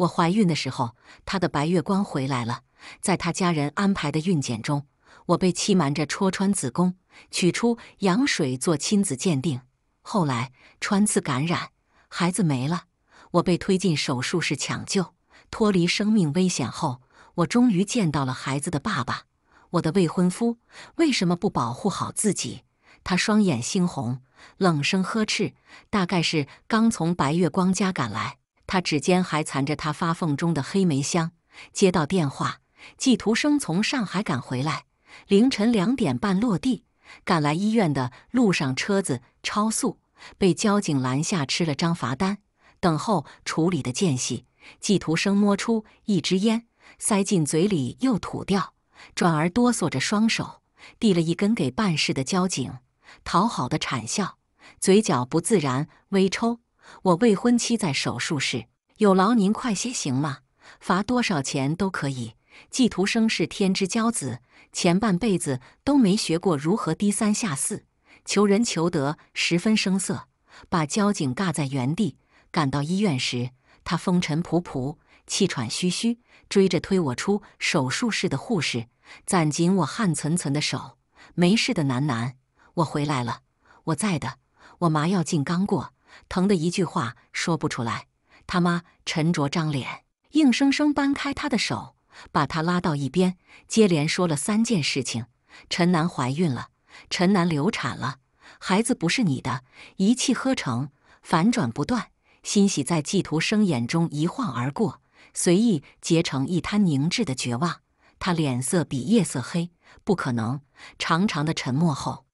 我怀孕的时候，他的白月光回来了。在他家人安排的孕检中，我被欺瞒着戳穿子宫，取出羊水做亲子鉴定。后来穿刺感染，孩子没了。我被推进手术室抢救，脱离生命危险后，我终于见到了孩子的爸爸，我的未婚夫。为什么不保护好自己？他双眼猩红，冷声呵斥，大概是刚从白月光家赶来。他指尖还残着他发缝中的黑梅香。接到电话，季徒生从上海赶回来，凌晨两点半落地，赶来医院的路上车子超速，被交警拦下，吃了张罚单。等候处理的间隙，季徒生摸出一支烟，塞进嘴里又吐掉，转而哆嗦着双手递了一根给办事的交警，讨好的谄笑，嘴角不自然微抽。我未婚妻在手术室，有劳您快些行吗？罚多少钱都可以。季徒生是天之骄子，前半辈子都没学过如何低三下四，求人求得十分生涩，把交警尬在原地。赶到医院时，他风尘仆仆，气喘吁吁，追着推我出手术室的护士，攥紧我汗涔涔的手：“没事的，楠楠，我回来了，我在的，我麻药劲刚过。”疼的一句话说不出来，他妈沉着张脸，硬生生掰开他的手，把他拉到一边，接连说了三件事情：陈楠怀孕了，陈楠流产了，孩子不是你的。一气呵成，反转不断，欣喜在季徒生眼中一晃而过，随意结成一滩凝滞的绝望。他脸色比夜色黑，不可能。长长的沉默后，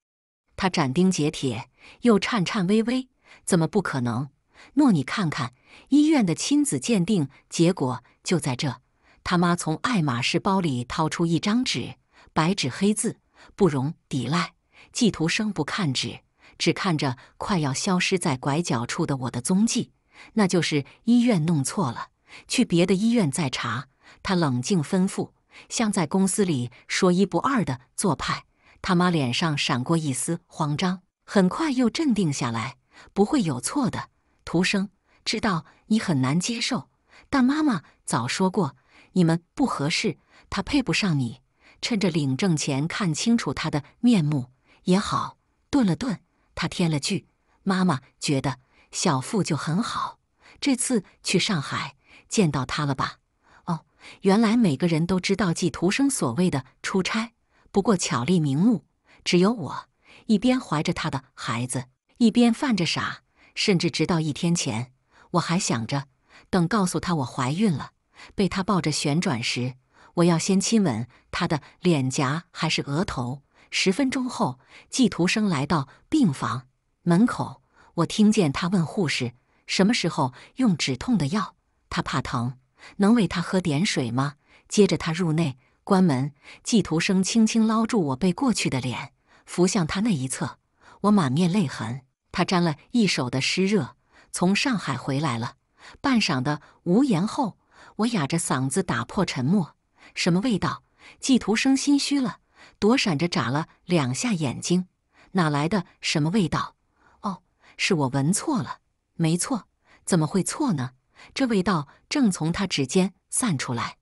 他斩钉截铁，又颤颤巍巍。怎么不可能？诺，你看看医院的亲子鉴定结果就在这。他妈从爱马仕包里掏出一张纸，白纸黑字，不容抵赖。季徒生不看纸，只看着快要消失在拐角处的我的踪迹。那就是医院弄错了，去别的医院再查。他冷静吩咐，像在公司里说一不二的做派。他妈脸上闪过一丝慌张，很快又镇定下来。不会有错的，徒生，知道你很难接受，但妈妈早说过你们不合适，他配不上你。趁着领证前看清楚他的面目也好。顿了顿，他添了句：“妈妈觉得小付就很好，这次去上海见到他了吧？”哦，原来每个人都知道季徒生所谓的出差，不过巧立名目。只有我一边怀着他的孩子。一边犯着傻，甚至直到一天前，我还想着等告诉他我怀孕了，被他抱着旋转时，我要先亲吻他的脸颊还是额头。十分钟后，季徒生来到病房门口，我听见他问护士什么时候用止痛的药，他怕疼，能喂他喝点水吗？接着他入内关门，季徒生轻轻捞住我被过去的脸，扶向他那一侧，我满面泪痕。他沾了一手的湿热，从上海回来了。半晌的无言后，我哑着嗓子打破沉默：“什么味道？”季徒生心虚了，躲闪着眨了两下眼睛：“哪来的什么味道？哦，是我闻错了，没错，怎么会错呢？这味道正从他指尖散出来，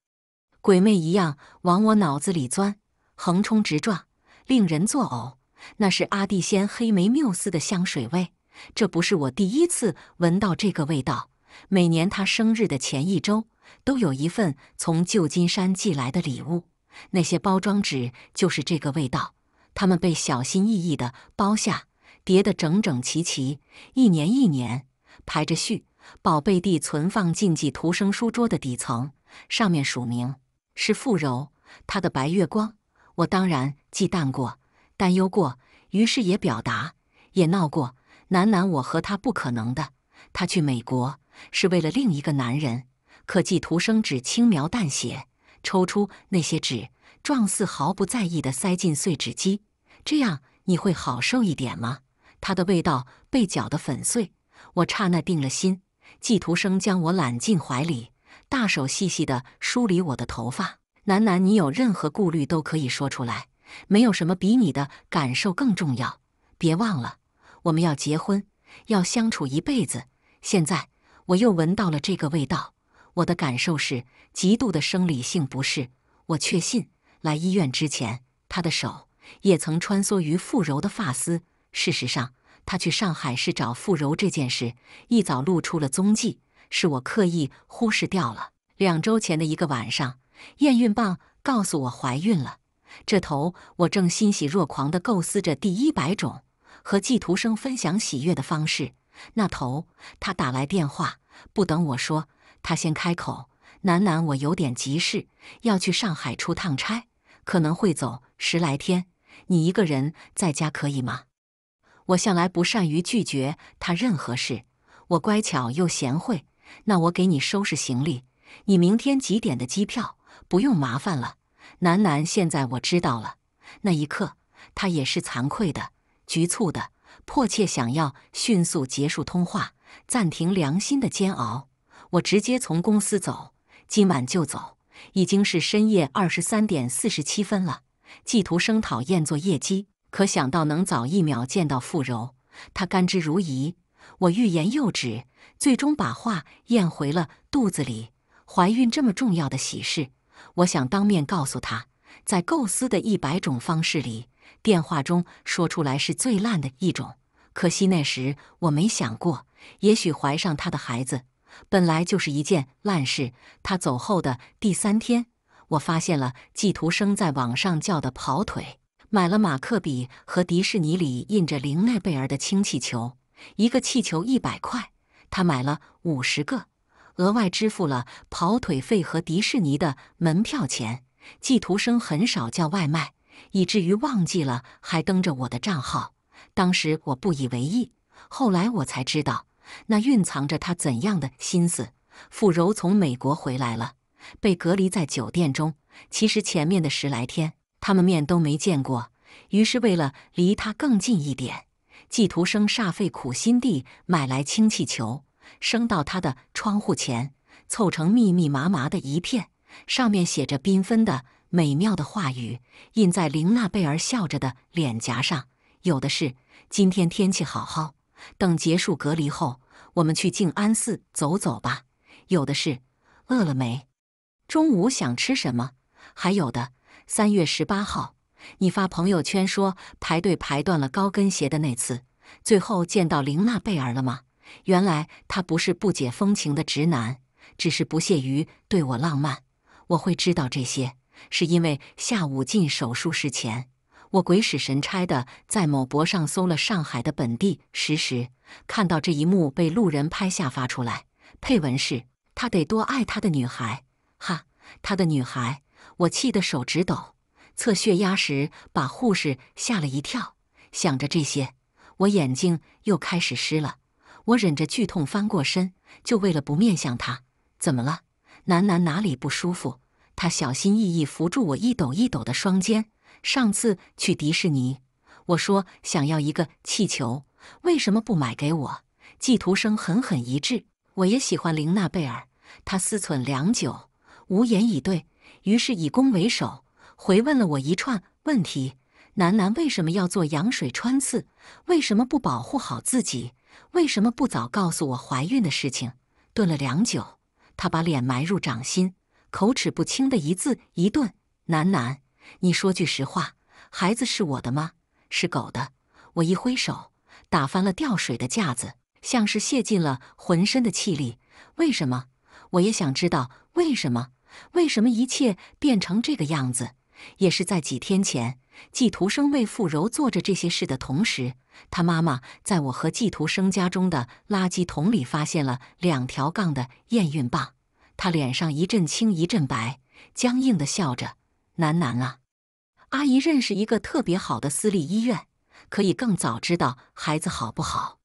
鬼魅一样往我脑子里钻，横冲直撞，令人作呕。”那是阿蒂仙黑莓缪斯的香水味，这不是我第一次闻到这个味道。每年他生日的前一周，都有一份从旧金山寄来的礼物。那些包装纸就是这个味道，它们被小心翼翼地包下，叠得整整齐齐，一年一年排着序，宝贝地存放禁忌图生书桌的底层。上面署名是傅柔，他的白月光。我当然忌惮过。担忧过，于是也表达，也闹过，喃喃：“我和他不可能的。他去美国是为了另一个男人。”可季徒生只轻描淡写，抽出那些纸，状似毫不在意地塞进碎纸机。这样你会好受一点吗？他的味道被搅得粉碎。我刹那定了心。季徒生将我揽进怀里，大手细细地梳理我的头发，喃喃：“你有任何顾虑都可以说出来。”没有什么比你的感受更重要。别忘了，我们要结婚，要相处一辈子。现在我又闻到了这个味道，我的感受是极度的生理性不适。我确信，来医院之前，他的手也曾穿梭于富柔的发丝。事实上，他去上海市找富柔这件事，一早露出了踪迹，是我刻意忽视掉了。两周前的一个晚上，验孕棒告诉我怀孕了。这头，我正欣喜若狂地构思着第一百种和季徒生分享喜悦的方式。那头，他打来电话，不等我说，他先开口：“楠楠，我有点急事，要去上海出趟差，可能会走十来天。你一个人在家可以吗？”我向来不善于拒绝他任何事，我乖巧又贤惠。那我给你收拾行李。你明天几点的机票？不用麻烦了。楠楠，现在我知道了。那一刻，他也是惭愧的、局促的，迫切想要迅速结束通话，暂停良心的煎熬。我直接从公司走，今晚就走。已经是深夜二十三点四十七分了。季图生讨厌做业绩，可想到能早一秒见到傅柔，他甘之如饴。我欲言又止，最终把话咽回了肚子里。怀孕这么重要的喜事。我想当面告诉他，在构思的一百种方式里，电话中说出来是最烂的一种。可惜那时我没想过，也许怀上他的孩子本来就是一件烂事。他走后的第三天，我发现了季徒生在网上叫的跑腿，买了马克笔和迪士尼里印着林奈贝尔的氢气球，一个气球一百块，他买了五十个。额外支付了跑腿费和迪士尼的门票钱。季徒生很少叫外卖，以至于忘记了还登着我的账号。当时我不以为意，后来我才知道那蕴藏着他怎样的心思。傅柔从美国回来了，被隔离在酒店中。其实前面的十来天他们面都没见过，于是为了离他更近一点，季徒生煞费苦心地买来氢气球。升到他的窗户前，凑成密密麻麻的一片，上面写着缤纷的美妙的话语，印在琳娜贝尔笑着的脸颊上。有的是今天天气好好，等结束隔离后，我们去静安寺走走吧。有的是饿了没？中午想吃什么？还有的，三月十八号，你发朋友圈说排队排断了高跟鞋的那次，最后见到琳娜贝尔了吗？原来他不是不解风情的直男，只是不屑于对我浪漫。我会知道这些，是因为下午进手术室前，我鬼使神差地在某博上搜了上海的本地实时，看到这一幕被路人拍下发出来，配文是“他得多爱他的女孩”。哈，他的女孩！我气得手直抖。测血压时把护士吓了一跳。想着这些，我眼睛又开始湿了。我忍着剧痛翻过身，就为了不面向他。怎么了，楠楠哪里不舒服？他小心翼翼扶住我一抖一抖的双肩。上次去迪士尼，我说想要一个气球，为什么不买给我？季徒生狠狠一掷。我也喜欢玲娜贝尔。他思忖良久，无言以对，于是以攻为守，回问了我一串问题：楠楠为什么要做羊水穿刺？为什么不保护好自己？为什么不早告诉我怀孕的事情？顿了良久，他把脸埋入掌心，口齿不清的一字一顿：“楠楠，你说句实话，孩子是我的吗？是狗的？”我一挥手，打翻了吊水的架子，像是泄尽了浑身的气力。为什么？我也想知道为什么？为什么一切变成这个样子？也是在几天前。季徒生为傅柔做着这些事的同时，他妈妈在我和季徒生家中的垃圾桶里发现了两条杠的验孕棒。他脸上一阵青一阵白，僵硬的笑着，楠楠啊：“阿姨认识一个特别好的私立医院，可以更早知道孩子好不好。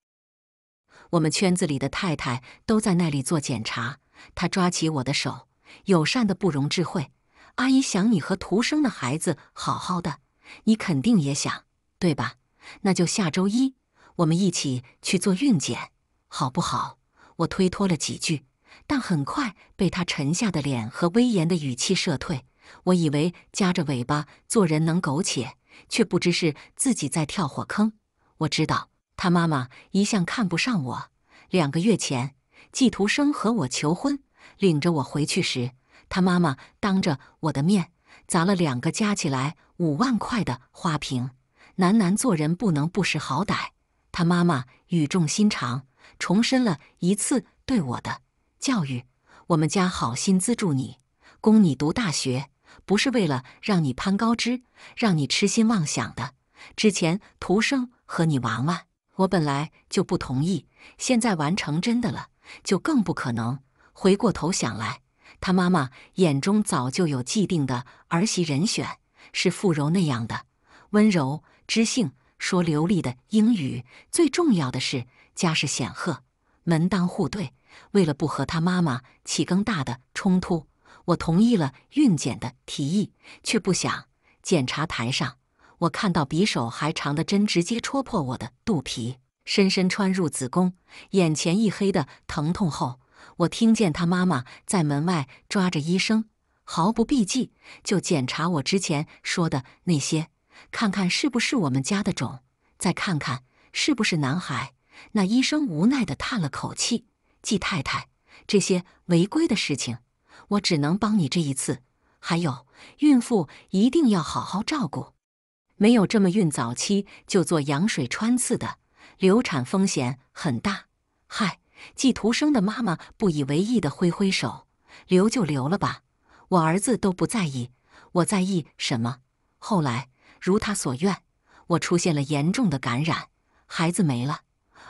我们圈子里的太太都在那里做检查。”他抓起我的手，友善的不容置喙：“阿姨想你和徒生的孩子好好的。”你肯定也想，对吧？那就下周一，我们一起去做孕检，好不好？我推脱了几句，但很快被他沉下的脸和威严的语气射退。我以为夹着尾巴做人能苟且，却不知是自己在跳火坑。我知道他妈妈一向看不上我。两个月前，季徒生和我求婚，领着我回去时，他妈妈当着我的面。砸了两个加起来五万块的花瓶，楠楠做人不能不识好歹。他妈妈语重心长重申了一次对我的教育：我们家好心资助你，供你读大学，不是为了让你攀高枝，让你痴心妄想的。之前图生和你玩玩，我本来就不同意，现在玩成真的了，就更不可能。回过头想来。他妈妈眼中早就有既定的儿媳人选，是傅柔那样的温柔、知性、说流利的英语，最重要的是家世显赫、门当户对。为了不和他妈妈起更大的冲突，我同意了孕检的提议，却不想检查台上我看到匕首还长的针直接戳破我的肚皮，深深穿入子宫，眼前一黑的疼痛后。我听见他妈妈在门外抓着医生，毫不避忌，就检查我之前说的那些，看看是不是我们家的种，再看看是不是男孩。那医生无奈地叹了口气：“季太太，这些违规的事情，我只能帮你这一次。还有，孕妇一定要好好照顾，没有这么孕早期就做羊水穿刺的，流产风险很大。嗨。”季徒生的妈妈不以为意的挥挥手：“留就留了吧，我儿子都不在意，我在意什么？”后来如他所愿，我出现了严重的感染，孩子没了，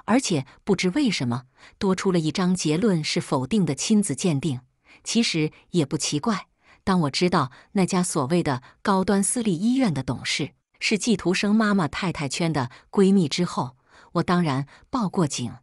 而且不知为什么多出了一张结论是否定的亲子鉴定。其实也不奇怪。当我知道那家所谓的高端私立医院的董事是季徒生妈妈太太圈的闺蜜之后，我当然报过警。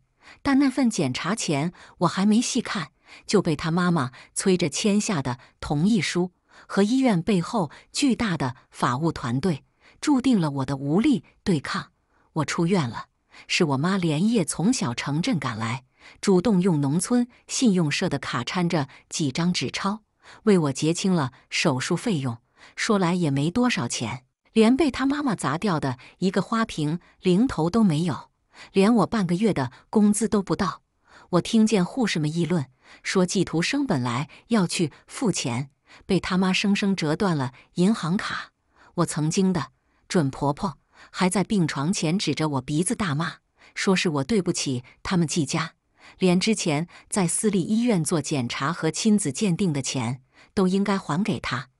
但那份检查前，我还没细看，就被他妈妈催着签下的同意书和医院背后巨大的法务团队，注定了我的无力对抗。我出院了，是我妈连夜从小城镇赶来，主动用农村信用社的卡掺着几张纸钞，为我结清了手术费用。说来也没多少钱，连被他妈妈砸掉的一个花瓶零头都没有。连我半个月的工资都不到。我听见护士们议论说，季徒生本来要去付钱，被他妈生生折断了银行卡。我曾经的准婆婆还在病床前指着我鼻子大骂，说是我对不起他们季家，连之前在私立医院做检查和亲子鉴定的钱都应该还给他。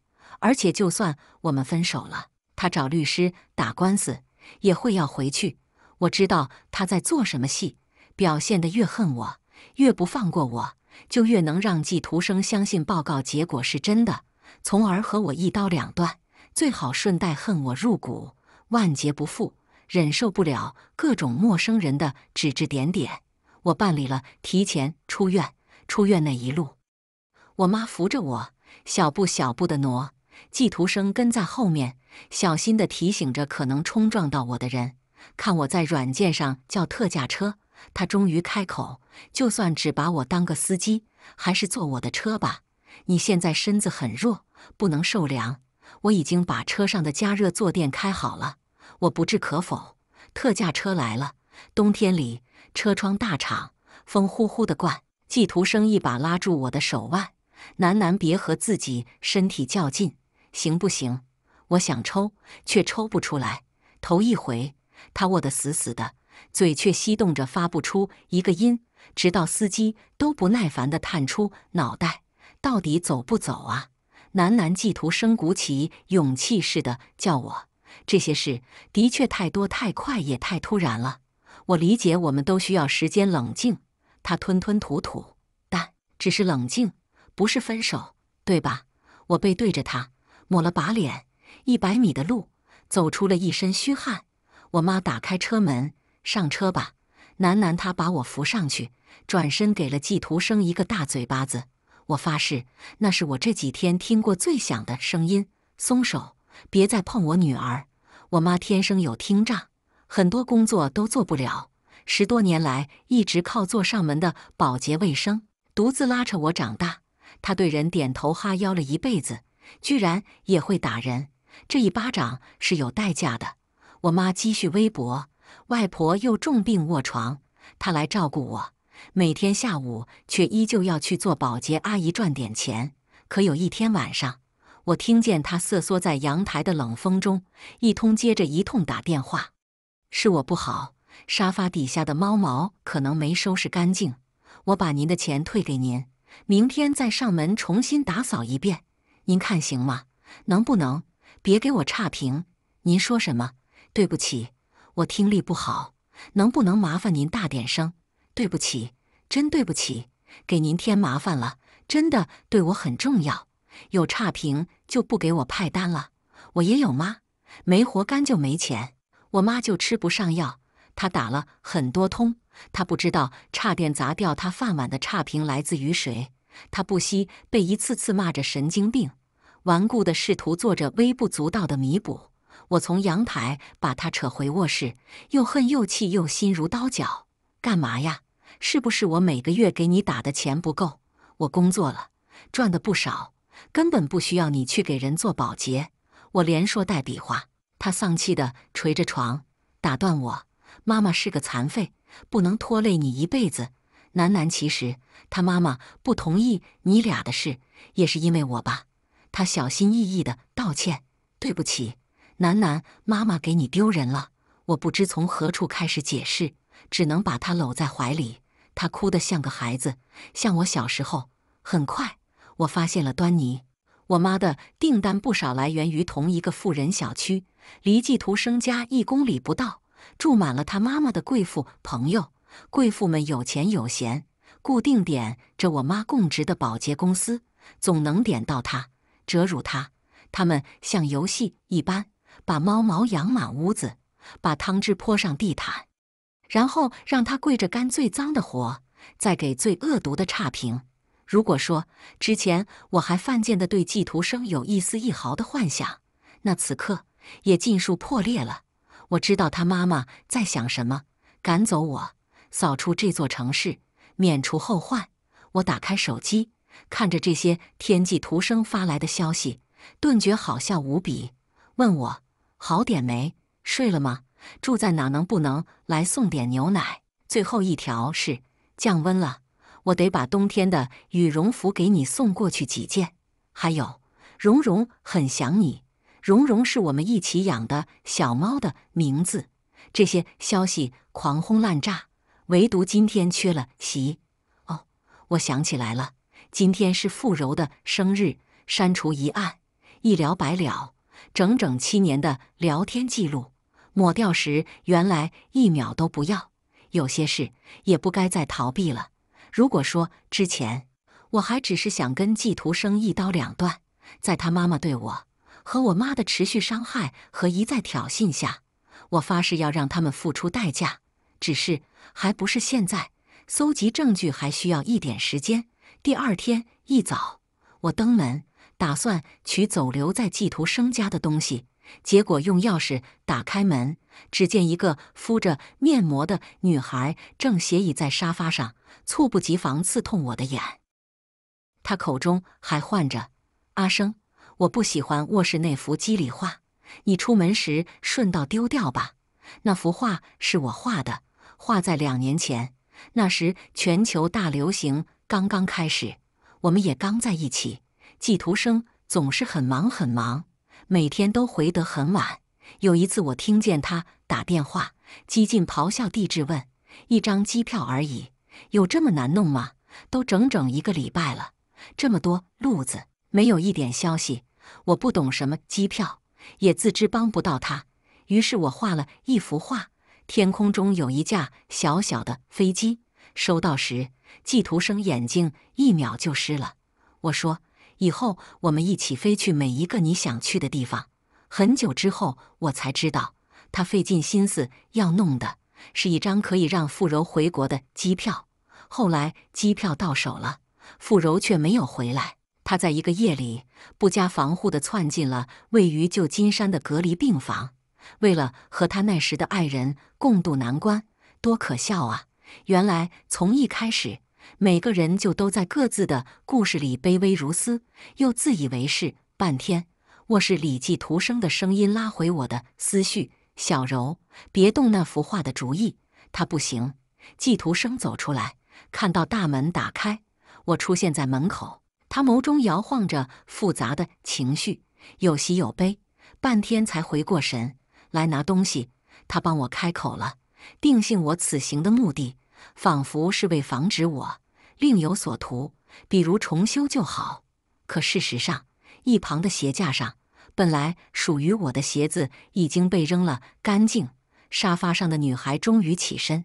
而且，就算我们分手了，他找律师打官司也会要回去。我知道他在做什么戏，表现的越恨我，越不放过我，就越能让季徒生相信报告结果是真的，从而和我一刀两断。最好顺带恨我入骨，万劫不复，忍受不了各种陌生人的指指点点。我办理了提前出院，出院那一路，我妈扶着我，小步小步的挪，季徒生跟在后面，小心的提醒着可能冲撞到我的人。看我在软件上叫特价车，他终于开口：“就算只把我当个司机，还是坐我的车吧。你现在身子很弱，不能受凉。我已经把车上的加热坐垫开好了。”我不置可否。特价车来了，冬天里车窗大敞，风呼呼的灌。季徒生一把拉住我的手腕，喃喃：“别和自己身体较劲，行不行？”我想抽，却抽不出来。头一回。他握得死死的，嘴却翕动着发不出一个音，直到司机都不耐烦地探出脑袋：“到底走不走啊？”喃喃计徒生鼓起勇气似的叫我：“这些事的确太多、太快，也太突然了。我理解，我们都需要时间冷静。”他吞吞吐吐，但只是冷静，不是分手，对吧？我背对着他，抹了把脸，一百米的路走出了一身虚汗。我妈打开车门，上车吧。楠楠，她把我扶上去，转身给了季徒生一个大嘴巴子。我发誓，那是我这几天听过最响的声音。松手，别再碰我女儿。我妈天生有听障，很多工作都做不了，十多年来一直靠做上门的保洁卫生，独自拉扯我长大。她对人点头哈腰了一辈子，居然也会打人。这一巴掌是有代价的。我妈积蓄微薄，外婆又重病卧床，她来照顾我，每天下午却依旧要去做保洁阿姨赚点钱。可有一天晚上，我听见她瑟缩在阳台的冷风中，一通接着一通打电话。是我不好，沙发底下的猫毛可能没收拾干净，我把您的钱退给您，明天再上门重新打扫一遍，您看行吗？能不能别给我差评？您说什么？对不起，我听力不好，能不能麻烦您大点声？对不起，真对不起，给您添麻烦了。真的对我很重要，有差评就不给我派单了。我也有妈，没活干就没钱，我妈就吃不上药。她打了很多通，她不知道差点砸掉她饭碗的差评来自于谁，她不惜被一次次骂着神经病，顽固的试图做着微不足道的弥补。我从阳台把他扯回卧室，又恨又气又心如刀绞。干嘛呀？是不是我每个月给你打的钱不够？我工作了，赚的不少，根本不需要你去给人做保洁。我连说带比划，他丧气的捶着床，打断我：“妈妈是个残废，不能拖累你一辈子。”喃喃，其实他妈妈不同意你俩的事，也是因为我吧？他小心翼翼的道歉：“对不起。”楠楠，妈妈给你丢人了！我不知从何处开始解释，只能把她搂在怀里。她哭得像个孩子，像我小时候。很快，我发现了端倪。我妈的订单不少，来源于同一个富人小区，离季图生家一公里不到，住满了她妈妈的贵妇朋友。贵妇们有钱有闲，固定点着我妈供职的保洁公司，总能点到她，折辱她。他们像游戏一般。把猫毛养满屋子，把汤汁泼上地毯，然后让它跪着干最脏的活，再给最恶毒的差评。如果说之前我还犯贱的对季徒生有一丝一毫的幻想，那此刻也尽数破裂了。我知道他妈妈在想什么：赶走我，扫出这座城市，免除后患。我打开手机，看着这些天际徒生发来的消息，顿觉好笑无比，问我。好点没？睡了吗？住在哪？能不能来送点牛奶？最后一条是降温了，我得把冬天的羽绒服给你送过去几件。还有，蓉蓉很想你。蓉蓉是我们一起养的小猫的名字。这些消息狂轰滥炸，唯独今天缺了席。哦，我想起来了，今天是富柔的生日。删除一案，一了百了。整整七年的聊天记录，抹掉时原来一秒都不要。有些事也不该再逃避了。如果说之前我还只是想跟季徒生一刀两断，在他妈妈对我和我妈的持续伤害和一再挑衅下，我发誓要让他们付出代价。只是还不是现在，搜集证据还需要一点时间。第二天一早，我登门。打算取走留在季徒生家的东西，结果用钥匙打开门，只见一个敷着面膜的女孩正斜倚在沙发上，猝不及防刺痛我的眼。她口中还唤着：“阿生，我不喜欢卧室那幅肌理画，你出门时顺道丢掉吧。那幅画是我画的，画在两年前，那时全球大流行刚刚开始，我们也刚在一起。”季徒生总是很忙很忙，每天都回得很晚。有一次，我听见他打电话，几近咆哮地质问：“一张机票而已，有这么难弄吗？都整整一个礼拜了，这么多路子没有一点消息。我不懂什么机票，也自知帮不到他。”于是我画了一幅画，天空中有一架小小的飞机。收到时，季徒生眼睛一秒就湿了。我说。以后我们一起飞去每一个你想去的地方。很久之后，我才知道他费尽心思要弄的是一张可以让傅柔回国的机票。后来机票到手了，傅柔却没有回来。他在一个夜里不加防护的窜进了位于旧金山的隔离病房，为了和他那时的爱人共度难关，多可笑啊！原来从一开始。每个人就都在各自的故事里卑微如斯，又自以为是。半天，卧室里季徒生的声音拉回我的思绪：“小柔，别动那幅画的主意，他不行。”季徒生走出来，看到大门打开，我出现在门口，他眸中摇晃着复杂的情绪，有喜有悲，半天才回过神来拿东西。他帮我开口了，定性我此行的目的。仿佛是为防止我另有所图，比如重修就好。可事实上，一旁的鞋架上本来属于我的鞋子已经被扔了干净。沙发上的女孩终于起身，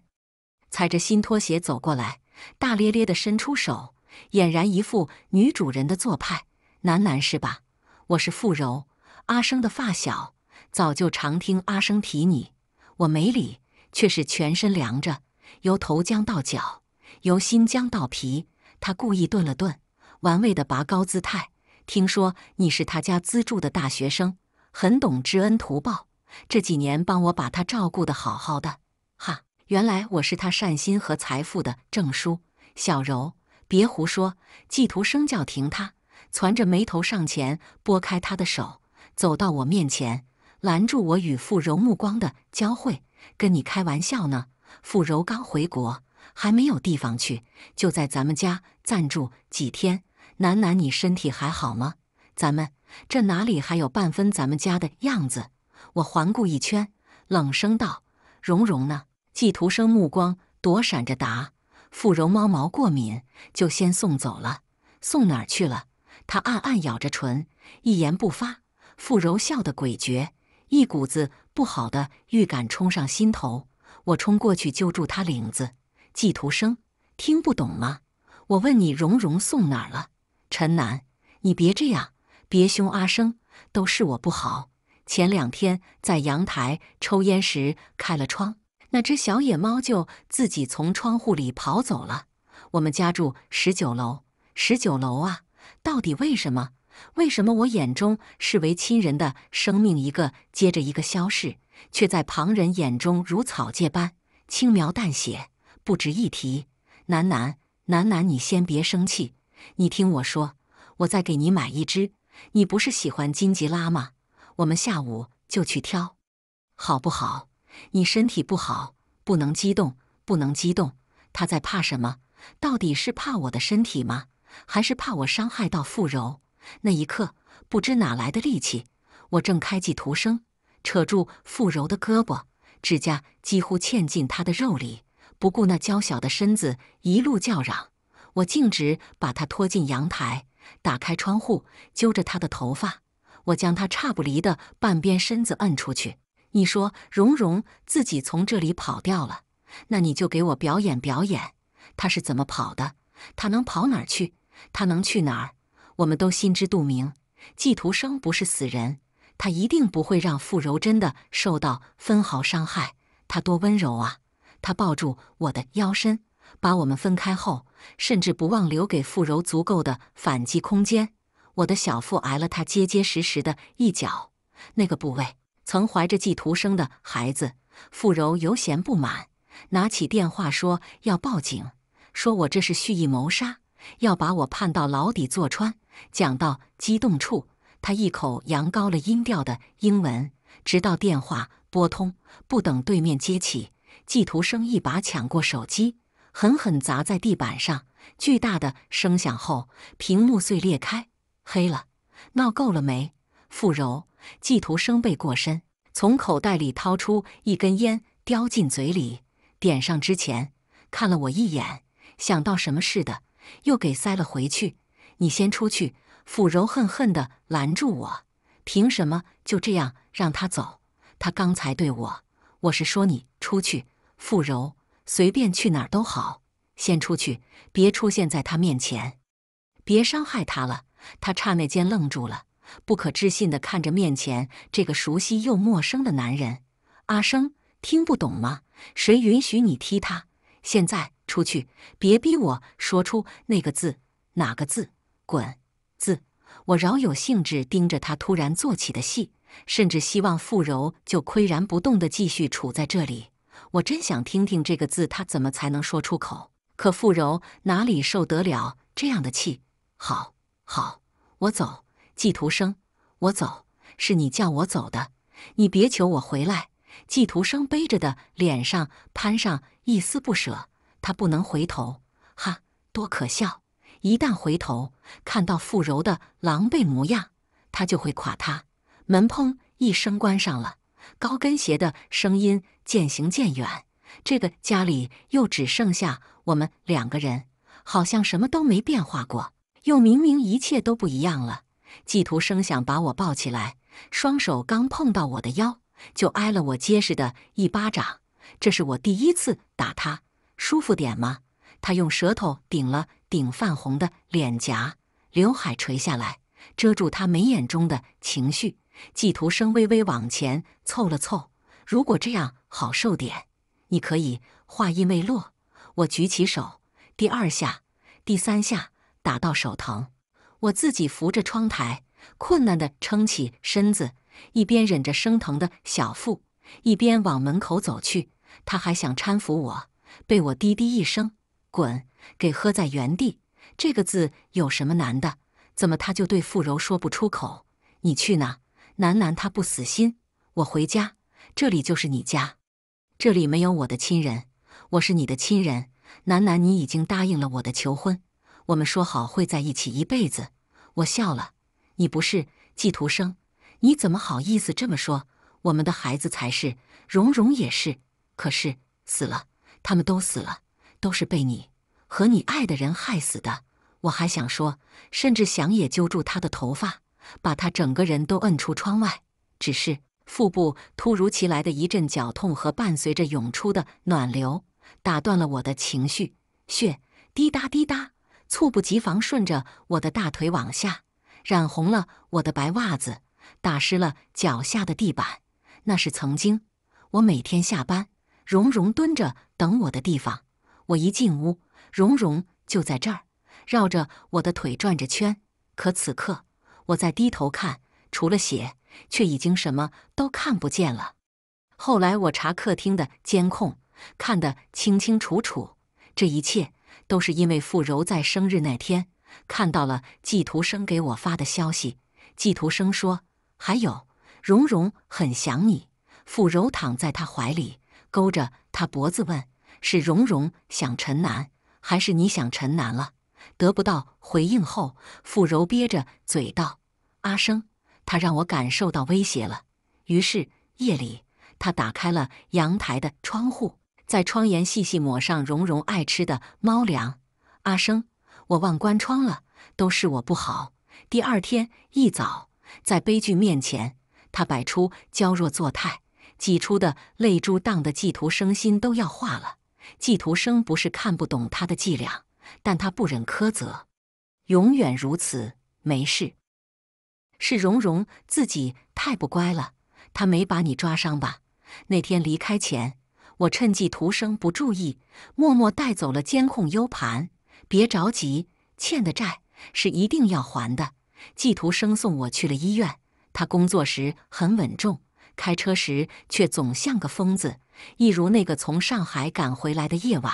踩着新拖鞋走过来，大咧咧的伸出手，俨然一副女主人的做派。楠楠是吧？我是傅柔，阿生的发小，早就常听阿生提你。我没理，却是全身凉着。由头僵到脚，由心僵到皮。他故意顿了顿，玩味地拔高姿态。听说你是他家资助的大学生，很懂知恩图报。这几年帮我把他照顾得好好的，哈！原来我是他善心和财富的证书。小柔，别胡说！季徒生叫停，他攒着眉头上前拨开他的手，走到我面前，拦住我与傅柔目光的交汇，跟你开玩笑呢。傅柔刚回国，还没有地方去，就在咱们家暂住几天。楠楠，你身体还好吗？咱们这哪里还有半分咱们家的样子？我环顾一圈，冷声道：“蓉蓉呢？”季徒生目光躲闪着答：“傅柔猫毛过敏，就先送走了。送哪儿去了？”他暗暗咬着唇，一言不发。傅柔笑得诡谲，一股子不好的预感冲上心头。我冲过去揪住他领子，季徒生，听不懂吗？我问你，蓉蓉送哪儿了？陈楠，你别这样，别凶阿生，都是我不好。前两天在阳台抽烟时开了窗，那只小野猫就自己从窗户里跑走了。我们家住十九楼，十九楼啊，到底为什么？为什么我眼中视为亲人的生命，一个接着一个消逝？却在旁人眼中如草芥般轻描淡写，不值一提。楠楠，楠楠，你先别生气，你听我说，我再给你买一只。你不是喜欢金吉拉吗？我们下午就去挑，好不好？你身体不好，不能激动，不能激动。他在怕什么？到底是怕我的身体吗？还是怕我伤害到富柔？那一刻，不知哪来的力气，我正开计图生。扯住傅柔的胳膊，指甲几乎嵌进她的肉里，不顾那娇小的身子，一路叫嚷。我径直把她拖进阳台，打开窗户，揪着她的头发，我将她差不离的半边身子摁出去。你说，蓉蓉自己从这里跑掉了，那你就给我表演表演，她是怎么跑的？她能跑哪儿去？她能去哪儿？我们都心知肚明。季徒生不是死人。他一定不会让傅柔真的受到分毫伤害。他多温柔啊！他抱住我的腰身，把我们分开后，甚至不忘留给傅柔足够的反击空间。我的小腹挨了他结结实实的一脚，那个部位曾怀着季图生的孩子。傅柔尤嫌不满，拿起电话说要报警，说我这是蓄意谋杀，要把我判到牢底坐穿。讲到激动处。他一口扬高了音调的英文，直到电话拨通，不等对面接起，季徒生一把抢过手机，狠狠砸在地板上。巨大的声响后，屏幕碎裂开，黑了。闹够了没？傅柔，季徒生背过身，从口袋里掏出一根烟，叼进嘴里，点上之前，看了我一眼，想到什么似的，又给塞了回去。你先出去。傅柔恨恨地拦住我：“凭什么就这样让他走？他刚才对我……我是说你出去，傅柔随便去哪儿都好，先出去，别出现在他面前，别伤害他了。”他刹那间愣住了，不可置信地看着面前这个熟悉又陌生的男人。阿生，听不懂吗？谁允许你踢他？现在出去，别逼我说出那个字，哪个字？滚！字，我饶有兴致盯着他突然做起的戏，甚至希望傅柔就岿然不动地继续处在这里。我真想听听这个字他怎么才能说出口。可傅柔哪里受得了这样的气？好，好，我走，季徒生，我走，是你叫我走的，你别求我回来。季徒生背着的脸上攀上一丝不舍，他不能回头，哈，多可笑。一旦回头看到傅柔的狼狈模样，他就会垮。塌。门砰一声关上了，高跟鞋的声音渐行渐远。这个家里又只剩下我们两个人，好像什么都没变化过，又明明一切都不一样了。季图生想把我抱起来，双手刚碰到我的腰，就挨了我结实的一巴掌。这是我第一次打他，舒服点吗？他用舌头顶了。顶泛红的脸颊，刘海垂下来，遮住他眉眼中的情绪。季徒生微微往前凑了凑，如果这样好受点，你可以。话音未落，我举起手，第二下，第三下，打到手疼。我自己扶着窗台，困难地撑起身子，一边忍着生疼的小腹，一边往门口走去。他还想搀扶我，被我滴滴一声滚。给喝在原地，这个字有什么难的？怎么他就对傅柔说不出口？你去哪？楠楠，他不死心。我回家，这里就是你家，这里没有我的亲人，我是你的亲人。楠楠，你已经答应了我的求婚，我们说好会在一起一辈子。我笑了，你不是季徒生，你怎么好意思这么说？我们的孩子才是，蓉蓉也是，可是死了，他们都死了，都是被你。和你爱的人害死的，我还想说，甚至想也揪住他的头发，把他整个人都摁出窗外。只是腹部突如其来的一阵绞痛和伴随着涌出的暖流，打断了我的情绪。血滴答滴答，猝不及防，顺着我的大腿往下，染红了我的白袜子，打湿了脚下的地板。那是曾经我每天下班，蓉蓉蹲着等我的地方。我一进屋。蓉蓉就在这儿，绕着我的腿转着圈。可此刻，我在低头看，除了血，却已经什么都看不见了。后来我查客厅的监控，看得清清楚楚，这一切都是因为傅柔在生日那天看到了季图生给我发的消息。季图生说：“还有，蓉蓉很想你。”傅柔躺在他怀里，勾着他脖子问：“是蓉蓉想陈楠，还是你想陈楠了，得不到回应后，傅柔憋着嘴道：“阿生，他让我感受到威胁了。于是夜里，他打开了阳台的窗户，在窗沿细细抹上蓉蓉爱吃的猫粮。阿生，我忘关窗了，都是我不好。第二天一早，在悲剧面前，他摆出娇弱作态，挤出的泪珠荡的，季图生心都要化了。”季徒生不是看不懂他的伎俩，但他不忍苛责，永远如此，没事。是蓉蓉自己太不乖了，他没把你抓伤吧？那天离开前，我趁季徒生不注意，默默带走了监控 U 盘。别着急，欠的债是一定要还的。季徒生送我去了医院，他工作时很稳重。开车时却总像个疯子，一如那个从上海赶回来的夜晚，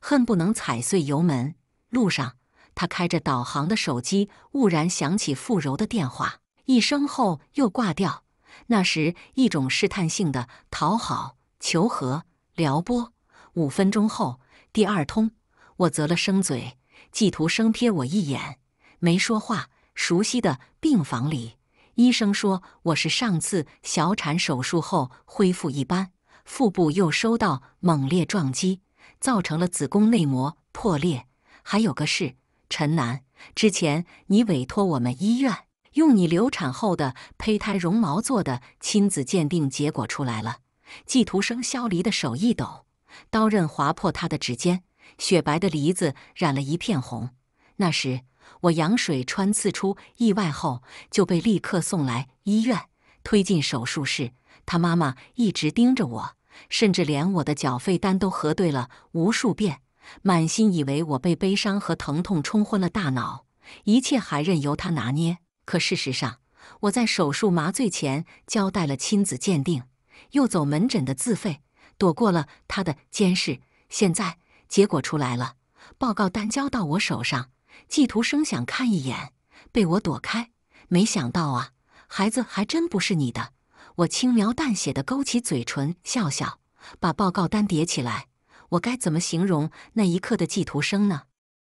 恨不能踩碎油门。路上，他开着导航的手机，兀然想起傅柔的电话，一声后又挂掉。那时，一种试探性的讨好、求和、撩拨。五分钟后，第二通，我啧了声嘴，计徒生瞥我一眼，没说话。熟悉的病房里。医生说我是上次小产手术后恢复一般，腹部又收到猛烈撞击，造成了子宫内膜破裂。还有个事，陈楠，之前你委托我们医院用你流产后的胚胎绒毛做的亲子鉴定结果出来了。季徒生肖梨的手一抖，刀刃划破他的指尖，雪白的梨子染了一片红。那时。我羊水穿刺出意外后，就被立刻送来医院，推进手术室。他妈妈一直盯着我，甚至连我的缴费单都核对了无数遍，满心以为我被悲伤和疼痛冲昏了大脑，一切还任由他拿捏。可事实上，我在手术麻醉前交代了亲子鉴定，又走门诊的自费，躲过了他的监视。现在结果出来了，报告单交到我手上。季图生想看一眼，被我躲开。没想到啊，孩子还真不是你的。我轻描淡写的勾起嘴唇，笑笑，把报告单叠起来。我该怎么形容那一刻的季图生呢？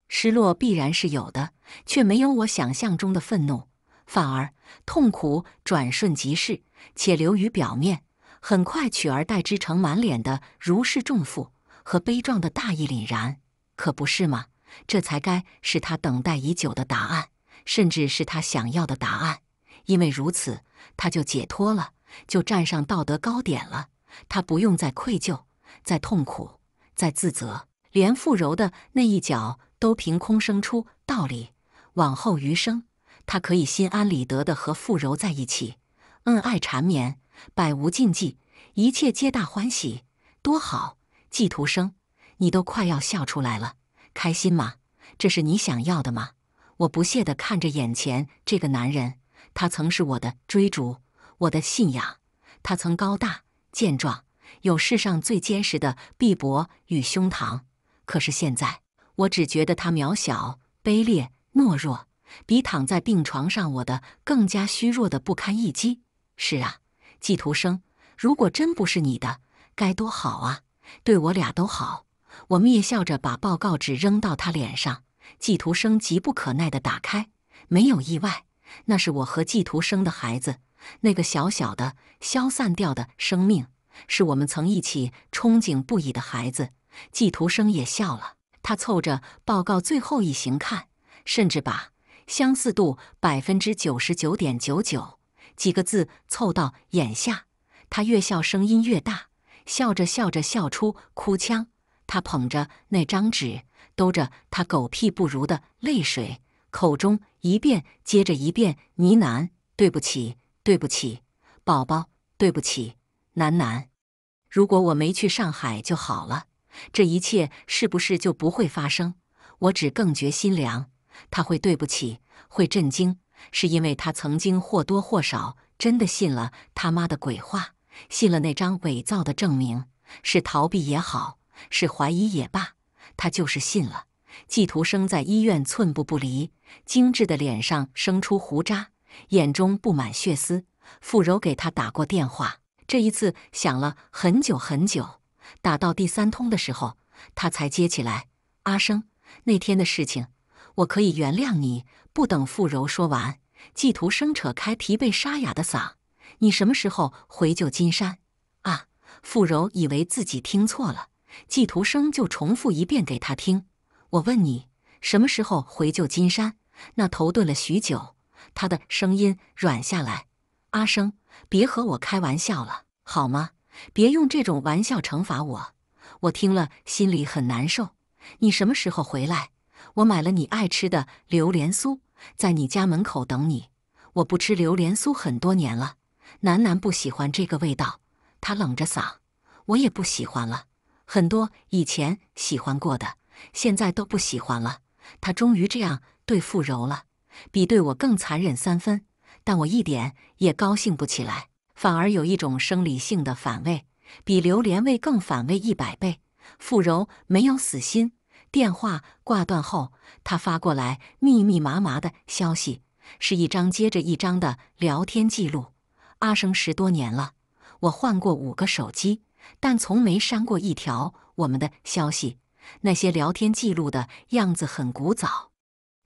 失落必然是有的，却没有我想象中的愤怒，反而痛苦转瞬即逝，且流于表面。很快取而代之，成满脸的如释重负和悲壮的大义凛然，可不是吗？这才该是他等待已久的答案，甚至是他想要的答案。因为如此，他就解脱了，就站上道德高点了。他不用再愧疚、再痛苦、再自责，连傅柔的那一脚都凭空生出道理。往后余生，他可以心安理得地和傅柔在一起，恩爱缠绵，百无禁忌，一切皆大欢喜，多好！季徒生，你都快要笑出来了。开心吗？这是你想要的吗？我不屑地看着眼前这个男人。他曾是我的追逐，我的信仰。他曾高大健壮，有世上最坚实的臂膊与胸膛。可是现在，我只觉得他渺小、卑劣、懦弱，比躺在病床上我的更加虚弱的不堪一击。是啊，季徒生，如果真不是你的，该多好啊！对我俩都好。我蔑笑着把报告纸扔到他脸上，季徒生急不可耐地打开，没有意外，那是我和季徒生的孩子，那个小小的消散掉的生命，是我们曾一起憧憬不已的孩子。季徒生也笑了，他凑着报告最后一行看，甚至把相似度百分之九十九点九九几个字凑到眼下，他越笑声音越大，笑着笑着笑出哭腔。他捧着那张纸，兜着他狗屁不如的泪水，口中一遍接着一遍呢喃：“对不起，对不起，宝宝，对不起，楠楠。如果我没去上海就好了，这一切是不是就不会发生？我只更觉心凉。他会对不起，会震惊，是因为他曾经或多或少真的信了他妈的鬼话，信了那张伪造的证明，是逃避也好。”是怀疑也罢，他就是信了。季徒生在医院寸步不离，精致的脸上生出胡渣，眼中布满血丝。傅柔给他打过电话，这一次想了很久很久，打到第三通的时候，他才接起来。阿生，那天的事情，我可以原谅你。不等傅柔说完，季徒生扯开疲惫沙哑的嗓：“你什么时候回旧金山？”啊！傅柔以为自己听错了。季徒生就重复一遍给他听。我问你什么时候回旧金山？那头顿了许久，他的声音软下来。阿生，别和我开玩笑了，好吗？别用这种玩笑惩罚我，我听了心里很难受。你什么时候回来？我买了你爱吃的榴莲酥，在你家门口等你。我不吃榴莲酥很多年了，楠楠不喜欢这个味道，他冷着嗓，我也不喜欢了。很多以前喜欢过的，现在都不喜欢了。他终于这样对傅柔了，比对我更残忍三分。但我一点也高兴不起来，反而有一种生理性的反胃，比榴莲味更反胃一百倍。傅柔没有死心，电话挂断后，他发过来密密麻麻的消息，是一张接着一张的聊天记录。阿生十多年了，我换过五个手机。但从没删过一条我们的消息。那些聊天记录的样子很古早，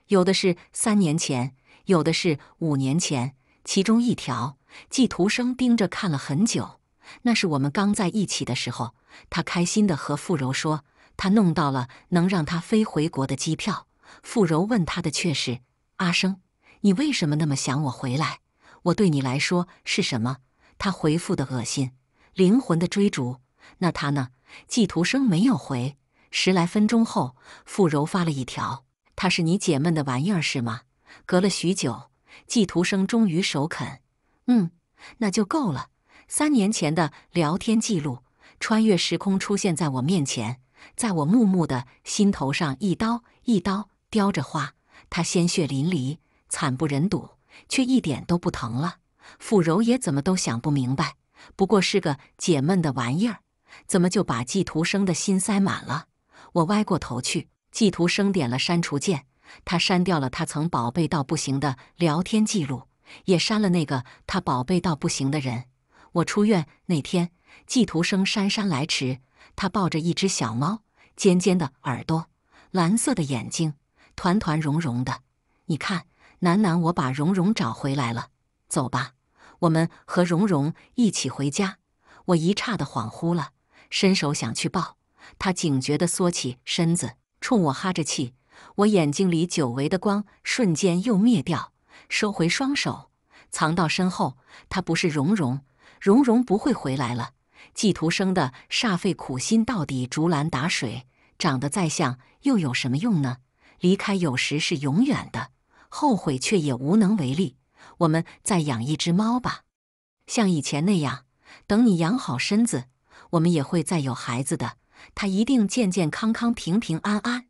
有的是三年前，有的是五年前。其中一条，季徒生盯着看了很久。那是我们刚在一起的时候。他开心的和傅柔说：“他弄到了能让他飞回国的机票。”傅柔问他的却是：“阿生，你为什么那么想我回来？我对你来说是什么？”他回复的恶心。灵魂的追逐，那他呢？季徒生没有回。十来分钟后，傅柔发了一条：“他是你解闷的玩意儿是吗？”隔了许久，季徒生终于首肯：“嗯，那就够了。”三年前的聊天记录穿越时空出现在我面前，在我木木的心头上一刀一刀雕着花，他鲜血淋漓，惨不忍睹，却一点都不疼了。傅柔也怎么都想不明白。不过是个解闷的玩意儿，怎么就把季徒生的心塞满了？我歪过头去，季徒生点了删除键，他删掉了他曾宝贝到不行的聊天记录，也删了那个他宝贝到不行的人。我出院那天，季徒生姗姗来迟，他抱着一只小猫，尖尖的耳朵，蓝色的眼睛，团团绒绒的。你看，楠楠，我把绒绒找回来了。走吧。我们和蓉蓉一起回家，我一刹的恍惚了，伸手想去抱他，警觉的缩起身子，冲我哈着气。我眼睛里久违的光瞬间又灭掉，收回双手，藏到身后。他不是蓉蓉，蓉蓉不会回来了。季徒生的煞费苦心，到底竹篮打水，长得再像又有什么用呢？离开有时是永远的，后悔却也无能为力。我们再养一只猫吧，像以前那样。等你养好身子，我们也会再有孩子的。他一定健健康康、平平安安。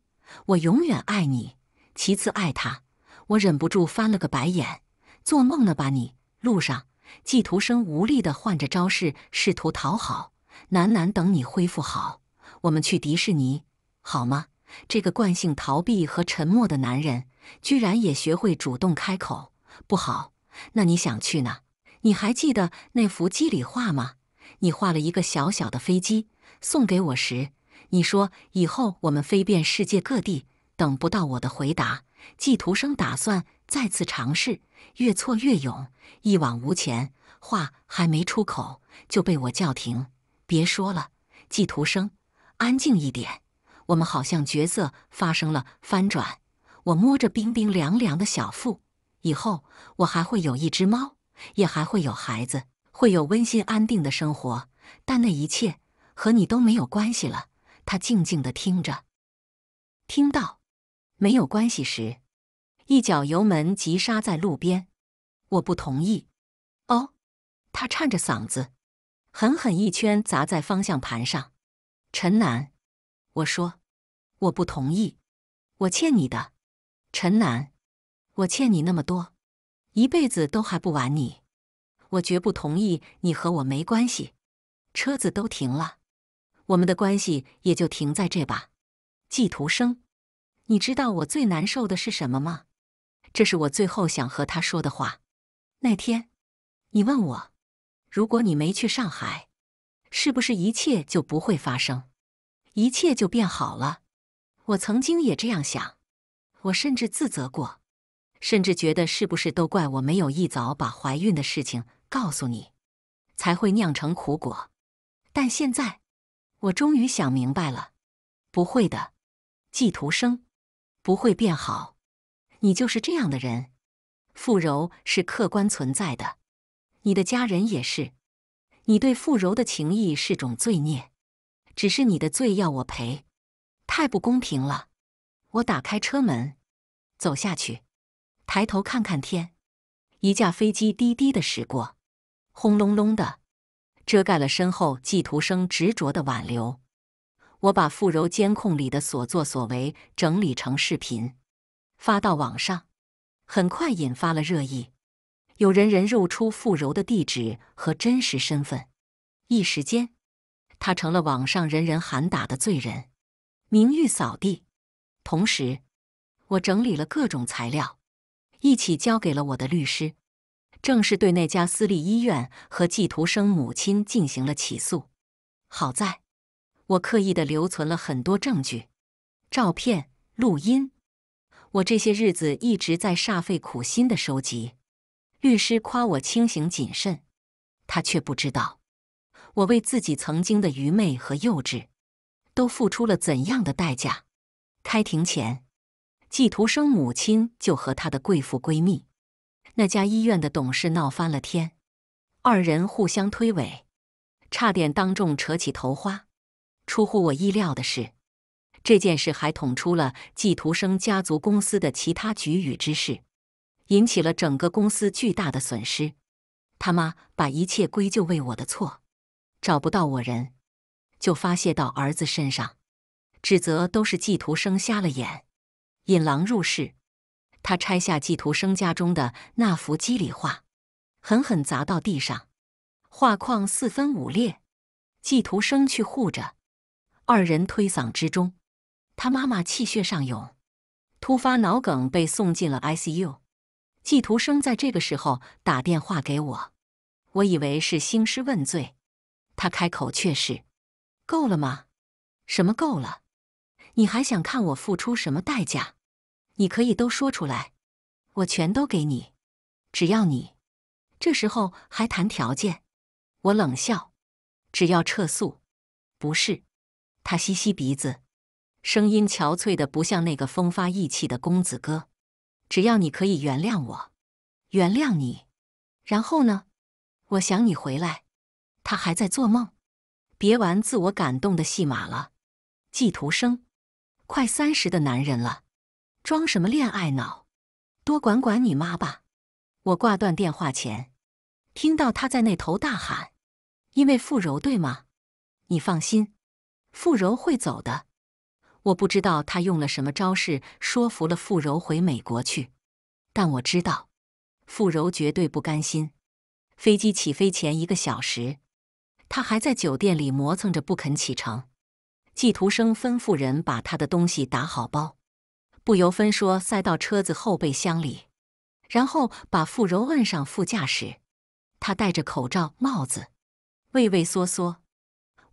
我永远爱你，其次爱他。我忍不住翻了个白眼，做梦呢吧你？路上，季徒生无力地换着招式，试图讨好，楠楠，等你恢复好，我们去迪士尼，好吗？”这个惯性逃避和沉默的男人，居然也学会主动开口。不好，那你想去呢？你还记得那幅机理画吗？你画了一个小小的飞机送给我时，你说以后我们飞遍世界各地。等不到我的回答，季徒生打算再次尝试，越挫越勇，一往无前。话还没出口，就被我叫停，别说了，季徒生，安静一点。我们好像角色发生了翻转。我摸着冰冰凉凉的小腹。以后我还会有一只猫，也还会有孩子，会有温馨安定的生活。但那一切和你都没有关系了。他静静的听着，听到没有关系时，一脚油门急刹在路边。我不同意。哦，他颤着嗓子，狠狠一圈砸在方向盘上。陈楠，我说，我不同意。我欠你的，陈楠。我欠你那么多，一辈子都还不完。你，我绝不同意。你和我没关系。车子都停了，我们的关系也就停在这吧。季徒生，你知道我最难受的是什么吗？这是我最后想和他说的话。那天，你问我，如果你没去上海，是不是一切就不会发生，一切就变好了？我曾经也这样想，我甚至自责过。甚至觉得是不是都怪我没有一早把怀孕的事情告诉你，才会酿成苦果。但现在，我终于想明白了，不会的，季徒生不会变好。你就是这样的人，傅柔是客观存在的，你的家人也是。你对傅柔的情谊是种罪孽，只是你的罪要我赔，太不公平了。我打开车门，走下去。抬头看看天，一架飞机低低的驶过，轰隆隆的，遮盖了身后季徒生执着的挽留。我把傅柔监控里的所作所为整理成视频，发到网上，很快引发了热议。有人人肉出傅柔的地址和真实身份，一时间，他成了网上人人喊打的罪人，名誉扫地。同时，我整理了各种材料。一起交给了我的律师，正式对那家私立医院和季徒生母亲进行了起诉。好在，我刻意的留存了很多证据、照片、录音。我这些日子一直在煞费苦心的收集。律师夸我清醒谨慎，他却不知道，我为自己曾经的愚昧和幼稚，都付出了怎样的代价。开庭前。季徒生母亲就和他的贵妇闺蜜、那家医院的董事闹翻了天，二人互相推诿，差点当众扯起头花。出乎我意料的是，这件事还捅出了季徒生家族公司的其他局域之事，引起了整个公司巨大的损失。他妈把一切归咎为我的错，找不到我人，就发泄到儿子身上，指责都是季徒生瞎了眼。引狼入室，他拆下季徒生家中的那幅肌理画，狠狠砸到地上，画框四分五裂。季徒生去护着，二人推搡之中，他妈妈气血上涌，突发脑梗被送进了 I C U。季徒生在这个时候打电话给我，我以为是兴师问罪，他开口却是：“够了吗？什么够了？”你还想看我付出什么代价？你可以都说出来，我全都给你。只要你这时候还谈条件，我冷笑。只要撤诉，不是？他吸吸鼻子，声音憔悴的不像那个风发意气的公子哥。只要你可以原谅我，原谅你，然后呢？我想你回来。他还在做梦，别玩自我感动的戏码了，季徒生。快三十的男人了，装什么恋爱脑？多管管你妈吧！我挂断电话前，听到他在那头大喊：“因为傅柔对吗？你放心，傅柔会走的。”我不知道他用了什么招式说服了傅柔回美国去，但我知道傅柔绝对不甘心。飞机起飞前一个小时，他还在酒店里磨蹭着不肯启程。季徒生吩咐人把他的东西打好包，不由分说塞到车子后备箱里，然后把傅柔摁上副驾驶。他戴着口罩、帽子，畏畏缩缩。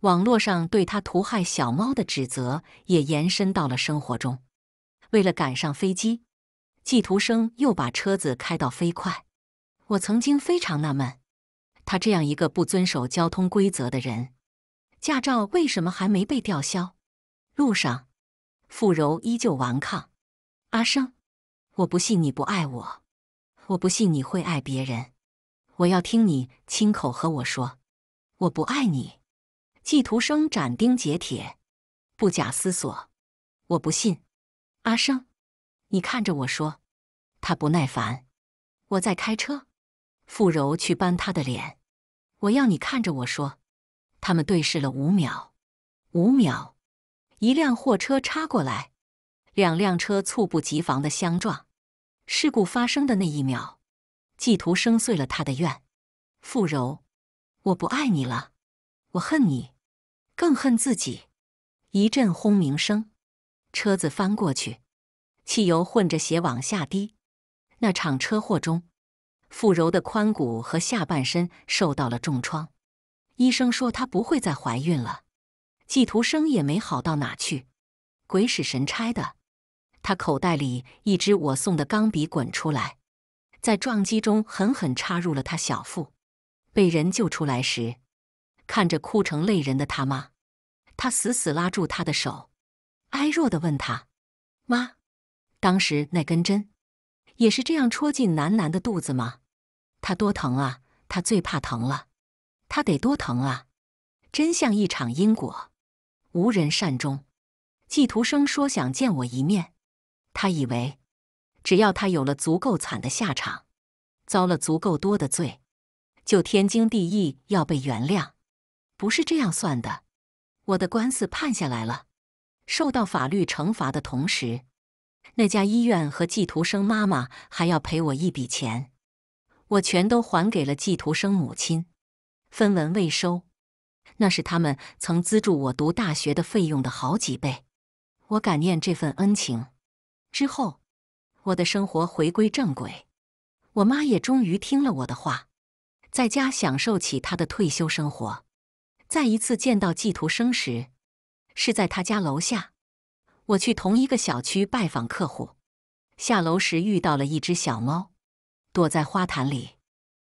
网络上对他屠害小猫的指责也延伸到了生活中。为了赶上飞机，季徒生又把车子开到飞快。我曾经非常纳闷，他这样一个不遵守交通规则的人。驾照为什么还没被吊销？路上，傅柔依旧顽抗。阿生，我不信你不爱我，我不信你会爱别人。我要听你亲口和我说，我不爱你。季徒生斩钉截铁，不假思索。我不信。阿生，你看着我说。他不耐烦。我在开车。傅柔去扳他的脸。我要你看着我说。他们对视了五秒，五秒，一辆货车插过来，两辆车猝不及防的相撞。事故发生的那一秒，季图生碎了他的愿。傅柔，我不爱你了，我恨你，更恨自己。一阵轰鸣声，车子翻过去，汽油混着血往下滴。那场车祸中，傅柔的髋骨和下半身受到了重创。医生说她不会再怀孕了，季徒生也没好到哪去。鬼使神差的，他口袋里一支我送的钢笔滚出来，在撞击中狠狠插入了他小腹。被人救出来时，看着哭成泪人的他妈，他死死拉住她的手，哀弱的问她妈：“当时那根针，也是这样戳进楠楠的肚子吗？她多疼啊！她最怕疼了。”他得多疼啊！真像一场因果，无人善终。季徒生说想见我一面，他以为只要他有了足够惨的下场，遭了足够多的罪，就天经地义要被原谅。不是这样算的。我的官司判下来了，受到法律惩罚的同时，那家医院和季徒生妈妈还要赔我一笔钱，我全都还给了季徒生母亲。分文未收，那是他们曾资助我读大学的费用的好几倍，我感念这份恩情。之后，我的生活回归正轨，我妈也终于听了我的话，在家享受起她的退休生活。再一次见到季徒生时，是在他家楼下。我去同一个小区拜访客户，下楼时遇到了一只小猫，躲在花坛里，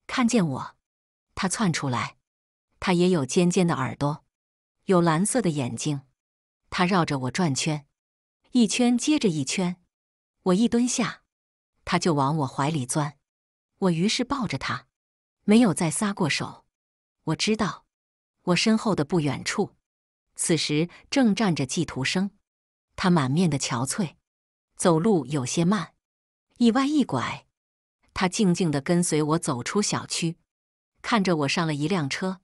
看见我。它窜出来，它也有尖尖的耳朵，有蓝色的眼睛。它绕着我转圈，一圈接着一圈。我一蹲下，它就往我怀里钻。我于是抱着它，没有再撒过手。我知道，我身后的不远处，此时正站着季图生。他满面的憔悴，走路有些慢，一歪一拐。他静静的跟随我走出小区。看着我上了一辆车，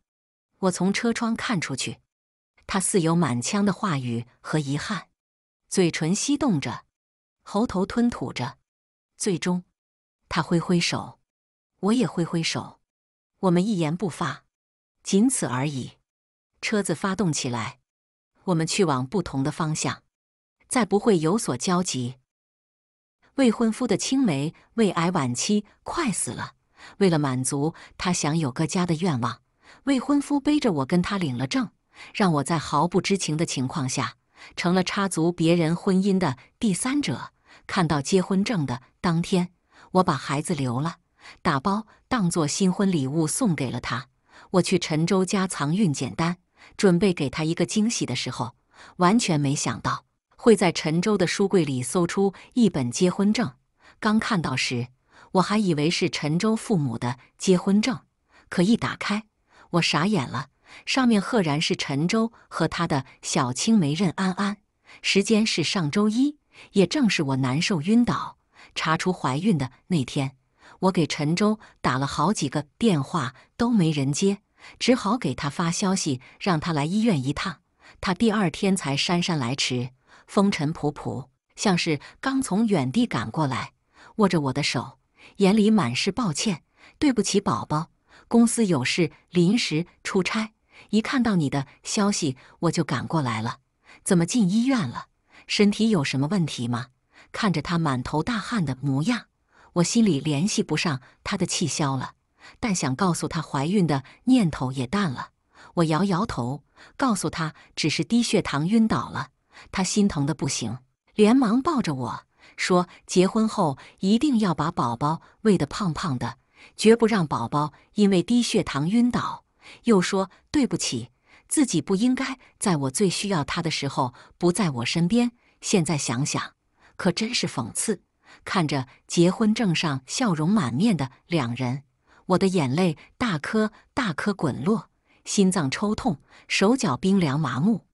我从车窗看出去，他似有满腔的话语和遗憾，嘴唇翕动着，喉头吞吐着，最终他挥挥手，我也挥挥手，我们一言不发，仅此而已。车子发动起来，我们去往不同的方向，再不会有所交集。未婚夫的青梅胃癌晚期，快死了。为了满足他想有个家的愿望，未婚夫背着我跟他领了证，让我在毫不知情的情况下成了插足别人婚姻的第三者。看到结婚证的当天，我把孩子留了，打包当做新婚礼物送给了他。我去陈州家藏运简单，准备给他一个惊喜的时候，完全没想到会在陈州的书柜里搜出一本结婚证。刚看到时，我还以为是陈州父母的结婚证，可一打开，我傻眼了。上面赫然是陈州和他的小青梅任安安，时间是上周一，也正是我难受晕倒、查出怀孕的那天。我给陈州打了好几个电话都没人接，只好给他发消息，让他来医院一趟。他第二天才姗姗来迟，风尘仆仆，像是刚从远地赶过来，握着我的手。眼里满是抱歉，对不起，宝宝，公司有事，临时出差。一看到你的消息，我就赶过来了。怎么进医院了？身体有什么问题吗？看着他满头大汗的模样，我心里联系不上他的气消了，但想告诉他怀孕的念头也淡了。我摇摇头，告诉他只是低血糖晕倒了。他心疼的不行，连忙抱着我。说结婚后一定要把宝宝喂得胖胖的，绝不让宝宝因为低血糖晕倒。又说对不起，自己不应该在我最需要他的时候不在我身边。现在想想，可真是讽刺。看着结婚证上笑容满面的两人，我的眼泪大颗大颗滚落，心脏抽痛，手脚冰凉麻木，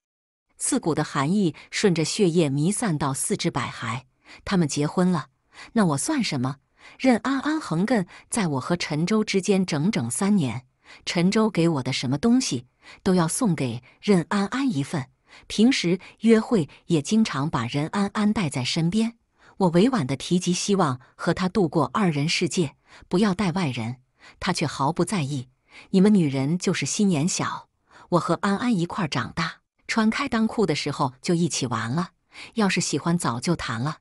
刺骨的寒意顺着血液弥散到四肢百骸。他们结婚了，那我算什么？任安安横亘在我和陈州之间整整三年，陈州给我的什么东西都要送给任安安一份。平时约会也经常把任安安带在身边。我委婉地提及希望和他度过二人世界，不要带外人，他却毫不在意。你们女人就是心眼小。我和安安一块长大，穿开裆裤的时候就一起玩了。要是喜欢，早就谈了。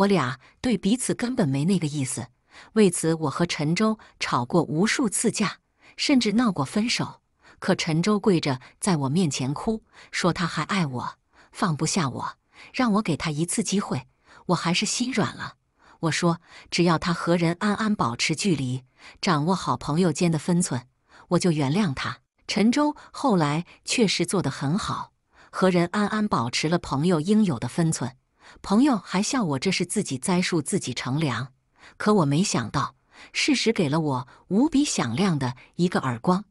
我俩对彼此根本没那个意思，为此我和陈州吵过无数次架，甚至闹过分手。可陈州跪着在我面前哭，说他还爱我，放不下我，让我给他一次机会。我还是心软了，我说只要他和任安安保持距离，掌握好朋友间的分寸，我就原谅他。陈州后来确实做得很好，和任安安保持了朋友应有的分寸。朋友还笑我这是自己栽树自己乘凉，可我没想到，事实给了我无比响亮的一个耳光。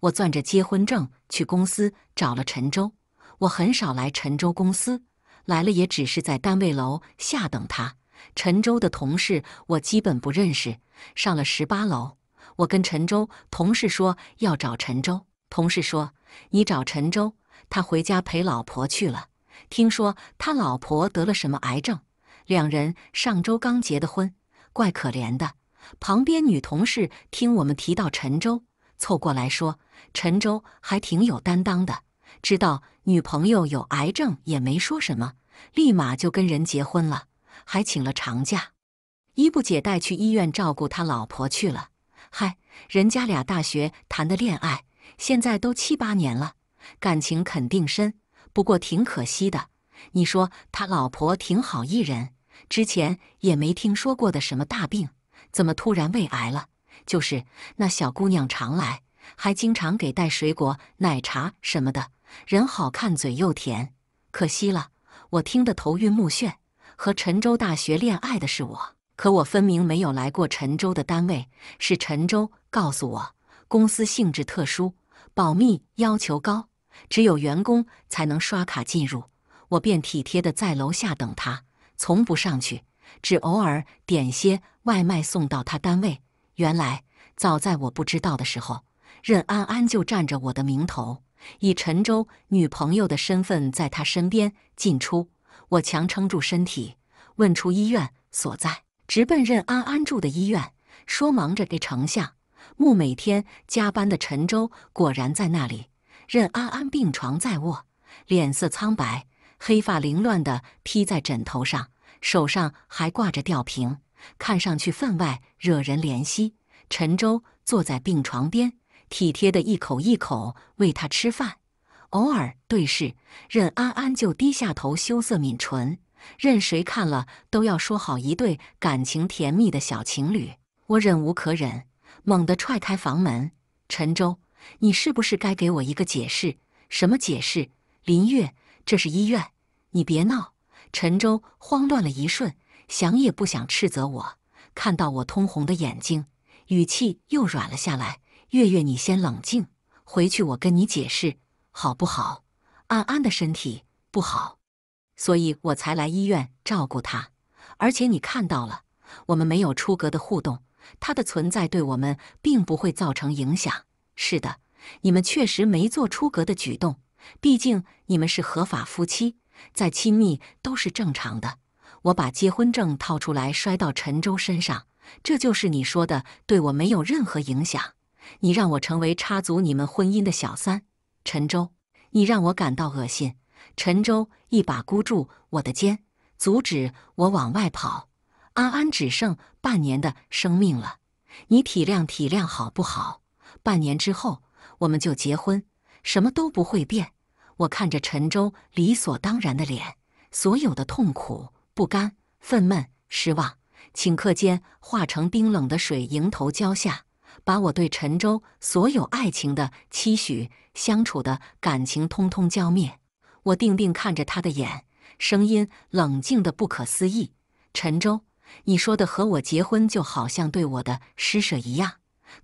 我攥着结婚证去公司找了陈州。我很少来陈州公司，来了也只是在单位楼下等他。陈州的同事我基本不认识。上了十八楼，我跟陈州同事说要找陈州，同事说你找陈州，他回家陪老婆去了。听说他老婆得了什么癌症，两人上周刚结的婚，怪可怜的。旁边女同事听我们提到陈州，凑过来说：“陈州还挺有担当的，知道女朋友有癌症也没说什么，立马就跟人结婚了，还请了长假，衣不解带去医院照顾他老婆去了。嗨，人家俩大学谈的恋爱，现在都七八年了，感情肯定深。”不过挺可惜的，你说他老婆挺好一人，之前也没听说过的什么大病，怎么突然胃癌了？就是那小姑娘常来，还经常给带水果、奶茶什么的，人好看，嘴又甜，可惜了，我听得头晕目眩。和陈州大学恋爱的是我，可我分明没有来过陈州的单位，是陈州告诉我，公司性质特殊，保密要求高。只有员工才能刷卡进入，我便体贴地在楼下等他，从不上去，只偶尔点些外卖送到他单位。原来早在我不知道的时候，任安安就占着我的名头，以陈州女朋友的身份在他身边进出。我强撑住身体，问出医院所在，直奔任安安住的医院，说忙着给丞相木每天加班的陈州果然在那里。任安安病床在卧，脸色苍白，黑发凌乱地披在枕头上，手上还挂着吊瓶，看上去分外惹人怜惜。陈舟坐在病床边，体贴地一口一口喂他吃饭，偶尔对视，任安安就低下头，羞涩抿唇。任谁看了都要说好一对感情甜蜜的小情侣。我忍无可忍，猛地踹开房门，陈舟。你是不是该给我一个解释？什么解释？林月，这是医院，你别闹！陈州慌乱了一瞬，想也不想斥责我，看到我通红的眼睛，语气又软了下来。月月，你先冷静，回去我跟你解释，好不好？安安的身体不好，所以我才来医院照顾他。而且你看到了，我们没有出格的互动，他的存在对我们并不会造成影响。是的，你们确实没做出格的举动。毕竟你们是合法夫妻，再亲密都是正常的。我把结婚证掏出来摔到陈州身上，这就是你说的对我没有任何影响。你让我成为插足你们婚姻的小三，陈州，你让我感到恶心。陈州一把箍住我的肩，阻止我往外跑。安安只剩半年的生命了，你体谅体谅好不好？半年之后，我们就结婚，什么都不会变。我看着陈州理所当然的脸，所有的痛苦、不甘、愤懑、失望，顷刻间化成冰冷的水，迎头浇下，把我对陈州所有爱情的期许、相处的感情，通通浇灭。我定定看着他的眼，声音冷静的不可思议：“陈州，你说的和我结婚，就好像对我的施舍一样。”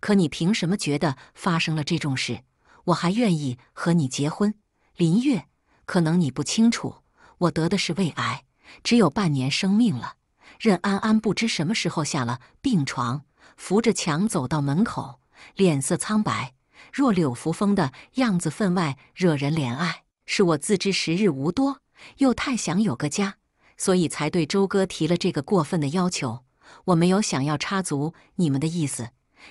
可你凭什么觉得发生了这种事，我还愿意和你结婚？林月，可能你不清楚，我得的是胃癌，只有半年生命了。任安安不知什么时候下了病床，扶着墙走到门口，脸色苍白，若柳扶风的样子分外惹人怜爱。是我自知时日无多，又太想有个家，所以才对周哥提了这个过分的要求。我没有想要插足你们的意思。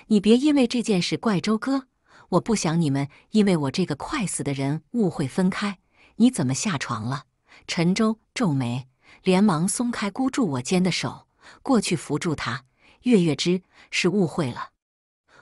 你别因为这件事怪周哥，我不想你们因为我这个快死的人误会分开。你怎么下床了？陈周皱眉，连忙松开箍住我肩的手，过去扶住他。月月枝是误会了，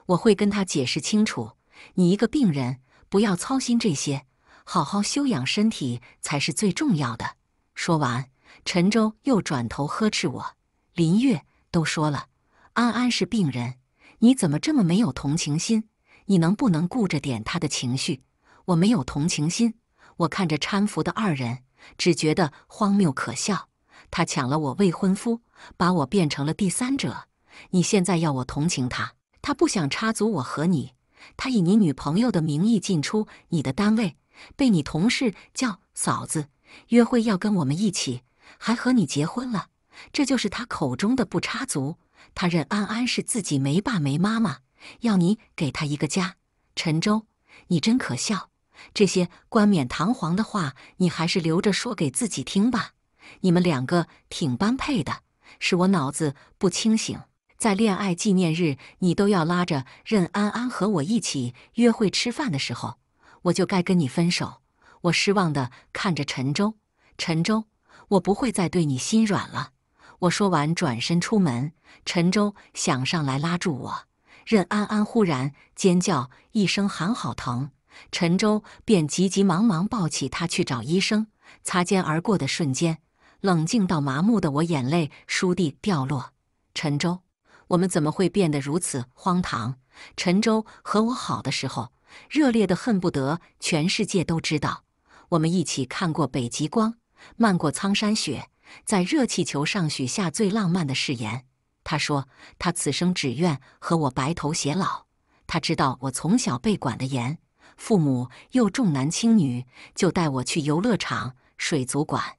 我会跟他解释清楚。你一个病人，不要操心这些，好好休养身体才是最重要的。说完，陈周又转头呵斥我：“林月都说了，安安是病人。”你怎么这么没有同情心？你能不能顾着点他的情绪？我没有同情心。我看着搀扶的二人，只觉得荒谬可笑。他抢了我未婚夫，把我变成了第三者。你现在要我同情他？他不想插足我和你，他以你女朋友的名义进出你的单位，被你同事叫嫂子，约会要跟我们一起，还和你结婚了。这就是他口中的不插足？他认安安是自己没爸没妈妈，要你给他一个家。陈州，你真可笑！这些冠冕堂皇的话，你还是留着说给自己听吧。你们两个挺般配的，是我脑子不清醒。在恋爱纪念日，你都要拉着任安安和我一起约会吃饭的时候，我就该跟你分手。我失望的看着陈州，陈州，我不会再对你心软了。我说完，转身出门。陈舟想上来拉住我，任安安忽然尖叫一声，喊好疼。陈舟便急急忙忙抱起他去找医生。擦肩而过的瞬间，冷静到麻木的我，眼泪倏地掉落。陈舟，我们怎么会变得如此荒唐？陈舟和我好的时候，热烈的恨不得全世界都知道。我们一起看过北极光，漫过苍山雪。在热气球上许下最浪漫的誓言，他说他此生只愿和我白头偕老。他知道我从小被管得严，父母又重男轻女，就带我去游乐场、水族馆，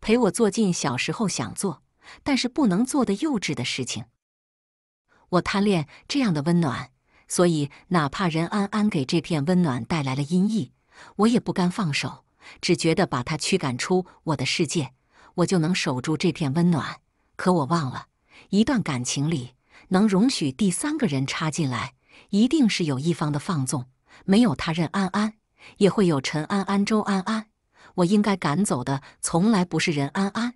陪我做尽小时候想做但是不能做的幼稚的事情。我贪恋这样的温暖，所以哪怕任安安给这片温暖带来了阴翳，我也不甘放手，只觉得把他驱赶出我的世界。我就能守住这片温暖，可我忘了，一段感情里能容许第三个人插进来，一定是有一方的放纵。没有他任安安，也会有陈安安、周安安。我应该赶走的，从来不是任安安，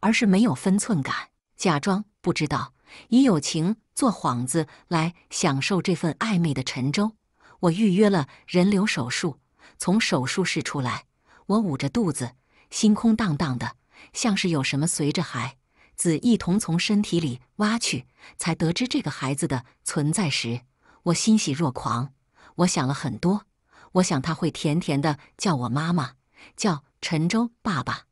而是没有分寸感、假装不知道、以友情做幌子来享受这份暧昧的陈舟。我预约了人流手术，从手术室出来，我捂着肚子，心空荡荡的。像是有什么随着孩子一同从身体里挖去，才得知这个孩子的存在时，我欣喜若狂。我想了很多，我想他会甜甜的叫我妈妈，叫陈舟爸爸。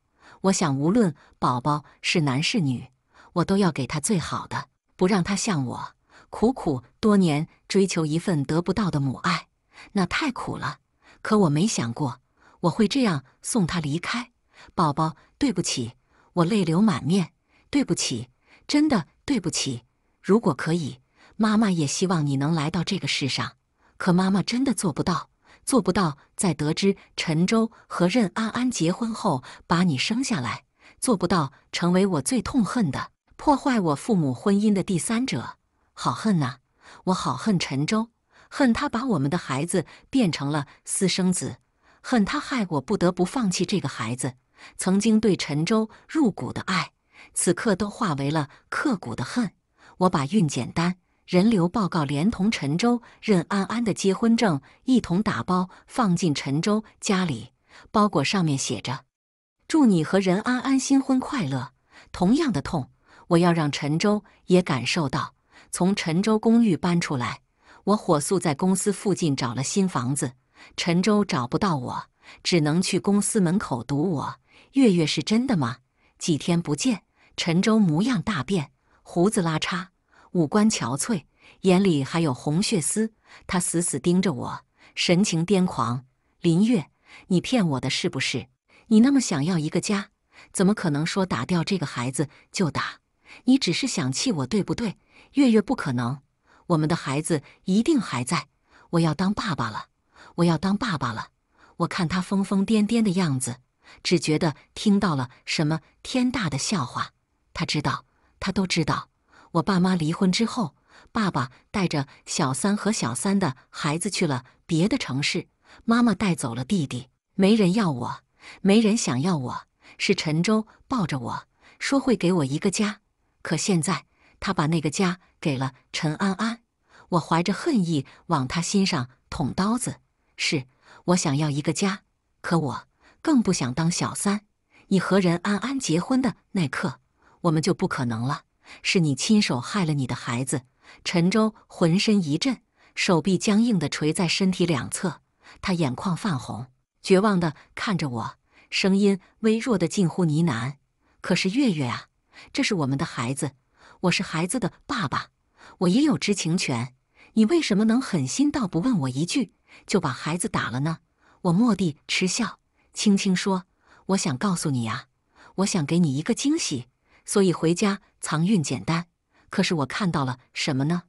我想，无论宝宝是男是女，我都要给他最好的，不让他像我，苦苦多年追求一份得不到的母爱，那太苦了。可我没想过，我会这样送他离开。宝宝，对不起，我泪流满面。对不起，真的对不起。如果可以，妈妈也希望你能来到这个世上。可妈妈真的做不到，做不到在得知陈州和任安安结婚后把你生下来，做不到成为我最痛恨的破坏我父母婚姻的第三者。好恨呐，我好恨陈州，恨他把我们的孩子变成了私生子，恨他害我不得不放弃这个孩子。曾经对陈州入骨的爱，此刻都化为了刻骨的恨。我把孕检单、人流报告连同陈州任安安的结婚证一同打包放进陈州家里，包裹上面写着：“祝你和任安安新婚快乐。”同样的痛，我要让陈州也感受到。从陈州公寓搬出来，我火速在公司附近找了新房子。陈州找不到我，只能去公司门口堵我。月月是真的吗？几天不见，陈州模样大变，胡子拉碴，五官憔悴，眼里还有红血丝。他死死盯着我，神情癫狂。林月，你骗我的是不是？你那么想要一个家，怎么可能说打掉这个孩子就打？你只是想气我，对不对？月月不可能，我们的孩子一定还在。我要当爸爸了，我要当爸爸了。我看他疯疯癫癫的样子。只觉得听到了什么天大的笑话。他知道，他都知道。我爸妈离婚之后，爸爸带着小三和小三的孩子去了别的城市，妈妈带走了弟弟，没人要我，没人想要我。是陈州抱着我说会给我一个家，可现在他把那个家给了陈安安，我怀着恨意往他心上捅刀子。是我想要一个家，可我。更不想当小三。你和任安安结婚的那刻，我们就不可能了。是你亲手害了你的孩子。陈州浑身一震，手臂僵硬地垂在身体两侧，他眼眶泛红，绝望地看着我，声音微弱的近乎呢喃：“可是月月啊，这是我们的孩子，我是孩子的爸爸，我也有知情权。你为什么能狠心到不问我一句，就把孩子打了呢？”我蓦地嗤笑。青青说：“我想告诉你啊，我想给你一个惊喜，所以回家藏运简单。可是我看到了什么呢？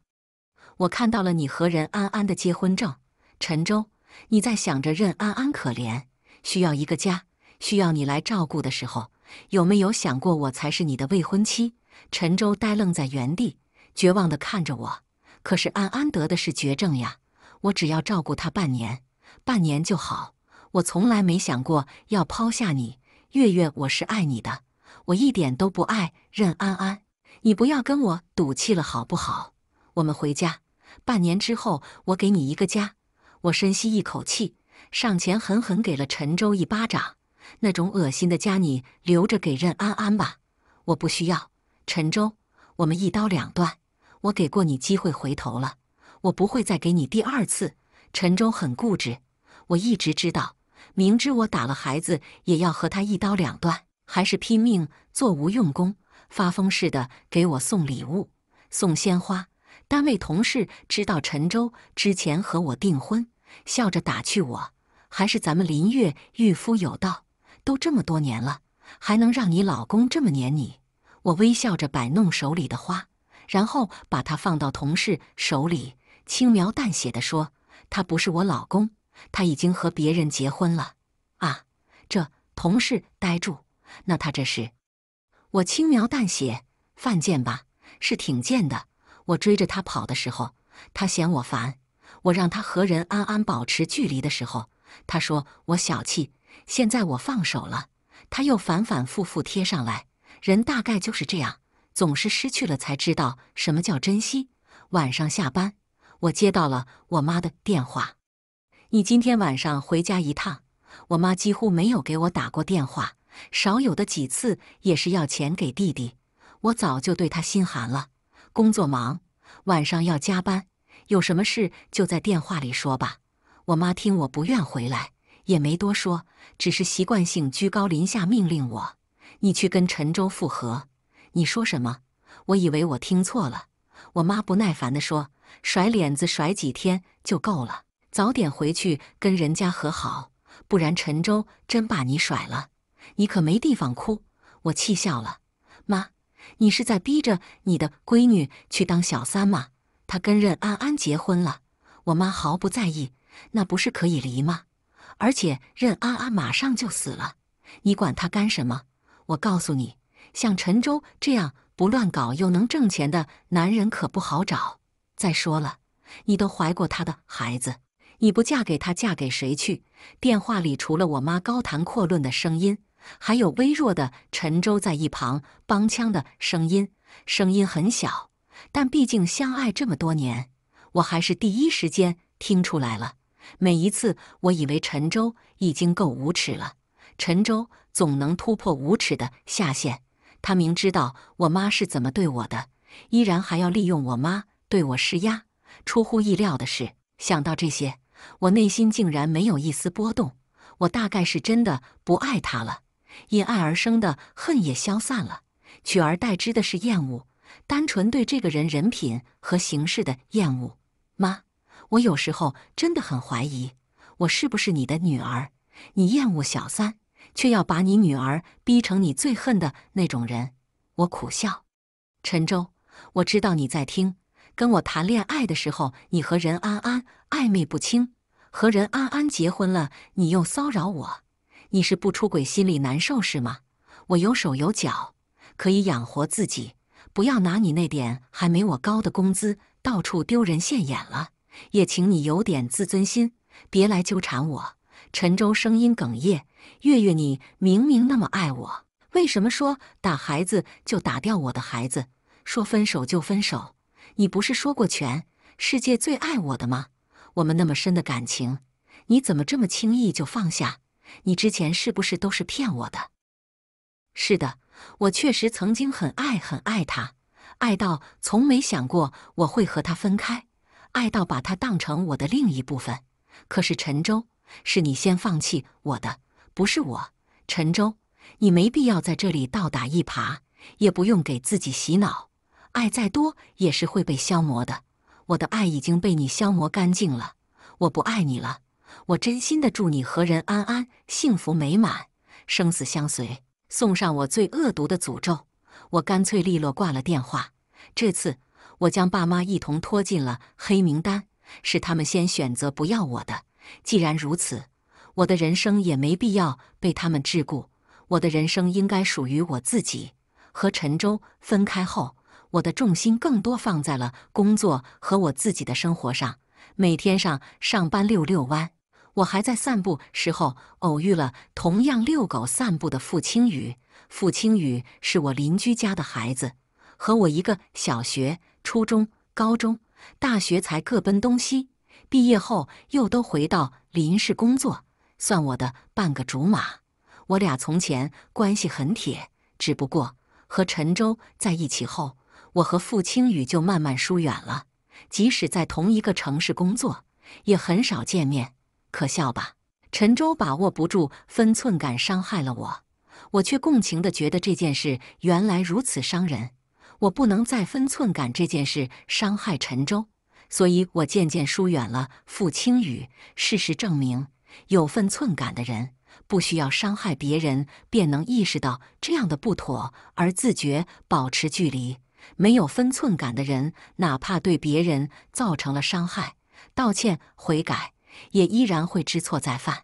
我看到了你和任安安的结婚证。陈州，你在想着任安安可怜，需要一个家，需要你来照顾的时候，有没有想过我才是你的未婚妻？”陈州呆愣在原地，绝望地看着我。可是安安得的是绝症呀，我只要照顾他半年，半年就好。我从来没想过要抛下你，月月，我是爱你的，我一点都不爱任安安，你不要跟我赌气了，好不好？我们回家，半年之后我给你一个家。我深吸一口气，上前狠狠给了陈州一巴掌，那种恶心的家你留着给任安安吧，我不需要。陈州，我们一刀两断。我给过你机会回头了，我不会再给你第二次。陈州很固执，我一直知道。明知我打了孩子，也要和他一刀两断，还是拼命做无用功，发疯似的给我送礼物、送鲜花。单位同事知道陈州之前和我订婚，笑着打趣我：“还是咱们林月御夫有道，都这么多年了，还能让你老公这么黏你。”我微笑着摆弄手里的花，然后把它放到同事手里，轻描淡写的说：“他不是我老公。”他已经和别人结婚了，啊，这同事呆住，那他这是？我轻描淡写，犯贱吧，是挺贱的。我追着他跑的时候，他嫌我烦；我让他和人安安保持距离的时候，他说我小气。现在我放手了，他又反反复复贴上来。人大概就是这样，总是失去了才知道什么叫珍惜。晚上下班，我接到了我妈的电话。你今天晚上回家一趟，我妈几乎没有给我打过电话，少有的几次也是要钱给弟弟。我早就对她心寒了。工作忙，晚上要加班，有什么事就在电话里说吧。我妈听我不愿回来，也没多说，只是习惯性居高临下命令我：“你去跟陈州复合。”你说什么？我以为我听错了。我妈不耐烦地说：“甩脸子甩几天就够了。”早点回去跟人家和好，不然陈州真把你甩了，你可没地方哭。我气笑了，妈，你是在逼着你的闺女去当小三吗？她跟任安安结婚了，我妈毫不在意，那不是可以离吗？而且任安安马上就死了，你管她干什么？我告诉你，像陈州这样不乱搞又能挣钱的男人可不好找。再说了，你都怀过他的孩子。你不嫁给他，嫁给谁去？电话里除了我妈高谈阔论的声音，还有微弱的陈舟在一旁帮腔的声音。声音很小，但毕竟相爱这么多年，我还是第一时间听出来了。每一次，我以为陈舟已经够无耻了，陈舟总能突破无耻的下限。他明知道我妈是怎么对我的，依然还要利用我妈对我施压。出乎意料的是，想到这些。我内心竟然没有一丝波动，我大概是真的不爱他了。因爱而生的恨也消散了，取而代之的是厌恶，单纯对这个人人品和行事的厌恶。妈，我有时候真的很怀疑，我是不是你的女儿？你厌恶小三，却要把你女儿逼成你最恨的那种人。我苦笑。陈舟，我知道你在听。跟我谈恋爱的时候，你和任安安暧昧不清；和任安安结婚了，你又骚扰我。你是不出轨心里难受是吗？我有手有脚，可以养活自己，不要拿你那点还没我高的工资到处丢人现眼了。也请你有点自尊心，别来纠缠我。陈舟声音哽咽：“月月，你明明那么爱我，为什么说打孩子就打掉我的孩子，说分手就分手？”你不是说过全世界最爱我的吗？我们那么深的感情，你怎么这么轻易就放下？你之前是不是都是骗我的？是的，我确实曾经很爱很爱他，爱到从没想过我会和他分开，爱到把他当成我的另一部分。可是陈舟，是你先放弃我的，不是我。陈舟，你没必要在这里倒打一耙，也不用给自己洗脑。爱再多也是会被消磨的，我的爱已经被你消磨干净了，我不爱你了。我真心的祝你和人安安幸福美满，生死相随。送上我最恶毒的诅咒，我干脆利落挂了电话。这次我将爸妈一同拖进了黑名单，是他们先选择不要我的。既然如此，我的人生也没必要被他们桎梏，我的人生应该属于我自己。和陈舟分开后。我的重心更多放在了工作和我自己的生活上，每天上上班遛遛弯。我还在散步时候偶遇了同样遛狗散步的付清雨。付清雨是我邻居家的孩子，和我一个小学、初中、高中、大学才各奔东西，毕业后又都回到林氏工作，算我的半个竹马。我俩从前关系很铁，只不过和陈州在一起后。我和傅青宇就慢慢疏远了，即使在同一个城市工作，也很少见面。可笑吧？陈舟把握不住分寸感，伤害了我，我却共情地觉得这件事原来如此伤人。我不能再分寸感这件事伤害陈舟，所以我渐渐疏远了傅青宇。事实证明，有分寸感的人不需要伤害别人，便能意识到这样的不妥而自觉保持距离。没有分寸感的人，哪怕对别人造成了伤害，道歉悔改，也依然会知错再犯。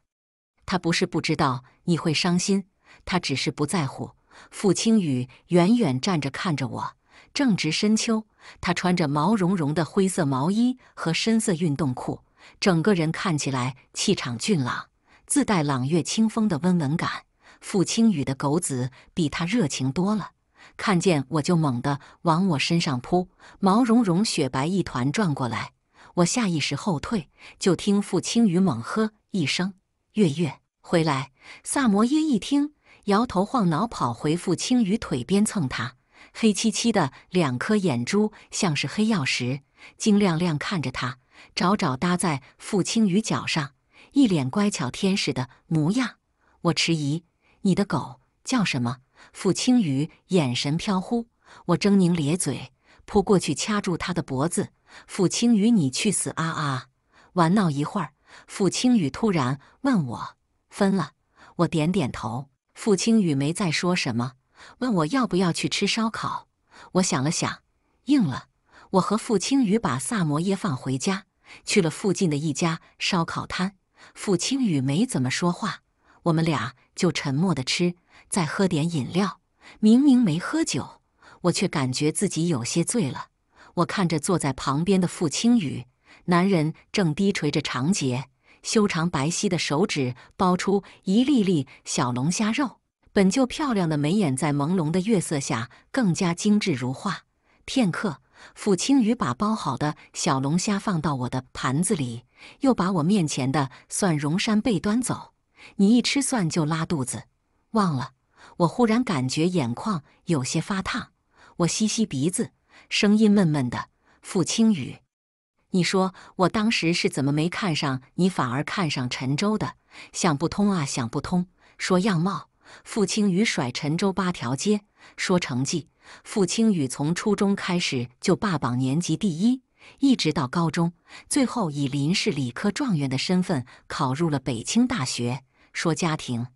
他不是不知道你会伤心，他只是不在乎。傅青雨远远站着看着我，正值深秋，他穿着毛茸茸的灰色毛衣和深色运动裤，整个人看起来气场俊朗，自带朗月清风的温文感。傅青雨的狗子比他热情多了。看见我就猛地往我身上扑，毛茸茸雪白一团转过来。我下意识后退，就听傅青雨猛喝一声：“月月，回来！”萨摩耶一听，摇头晃脑跑回傅青雨腿边蹭他，黑漆漆的两颗眼珠像是黑曜石，晶亮亮看着他，爪爪搭在傅青雨脚上，一脸乖巧天使的模样。我迟疑：“你的狗叫什么？”傅青宇眼神飘忽，我狰狞咧嘴，扑过去掐住他的脖子。傅青宇，你去死啊啊！玩闹一会儿，傅青宇突然问我分了。我点点头。傅青宇没再说什么，问我要不要去吃烧烤。我想了想，应了。我和傅青宇把萨摩耶放回家，去了附近的一家烧烤摊。傅青宇没怎么说话，我们俩就沉默地吃。再喝点饮料，明明没喝酒，我却感觉自己有些醉了。我看着坐在旁边的傅青雨，男人正低垂着长睫，修长白皙的手指剥出一粒粒小龙虾肉。本就漂亮的眉眼在朦胧的月色下更加精致如画。片刻，傅青雨把剥好的小龙虾放到我的盘子里，又把我面前的蒜蓉扇贝端走。你一吃蒜就拉肚子，忘了。我忽然感觉眼眶有些发烫，我吸吸鼻子，声音闷闷的。傅清雨，你说我当时是怎么没看上你，反而看上陈州的？想不通啊，想不通！说样貌，傅清雨甩陈州八条街；说成绩，傅清雨从初中开始就霸榜年级第一，一直到高中，最后以临氏理科状元的身份考入了北清大学。说家庭。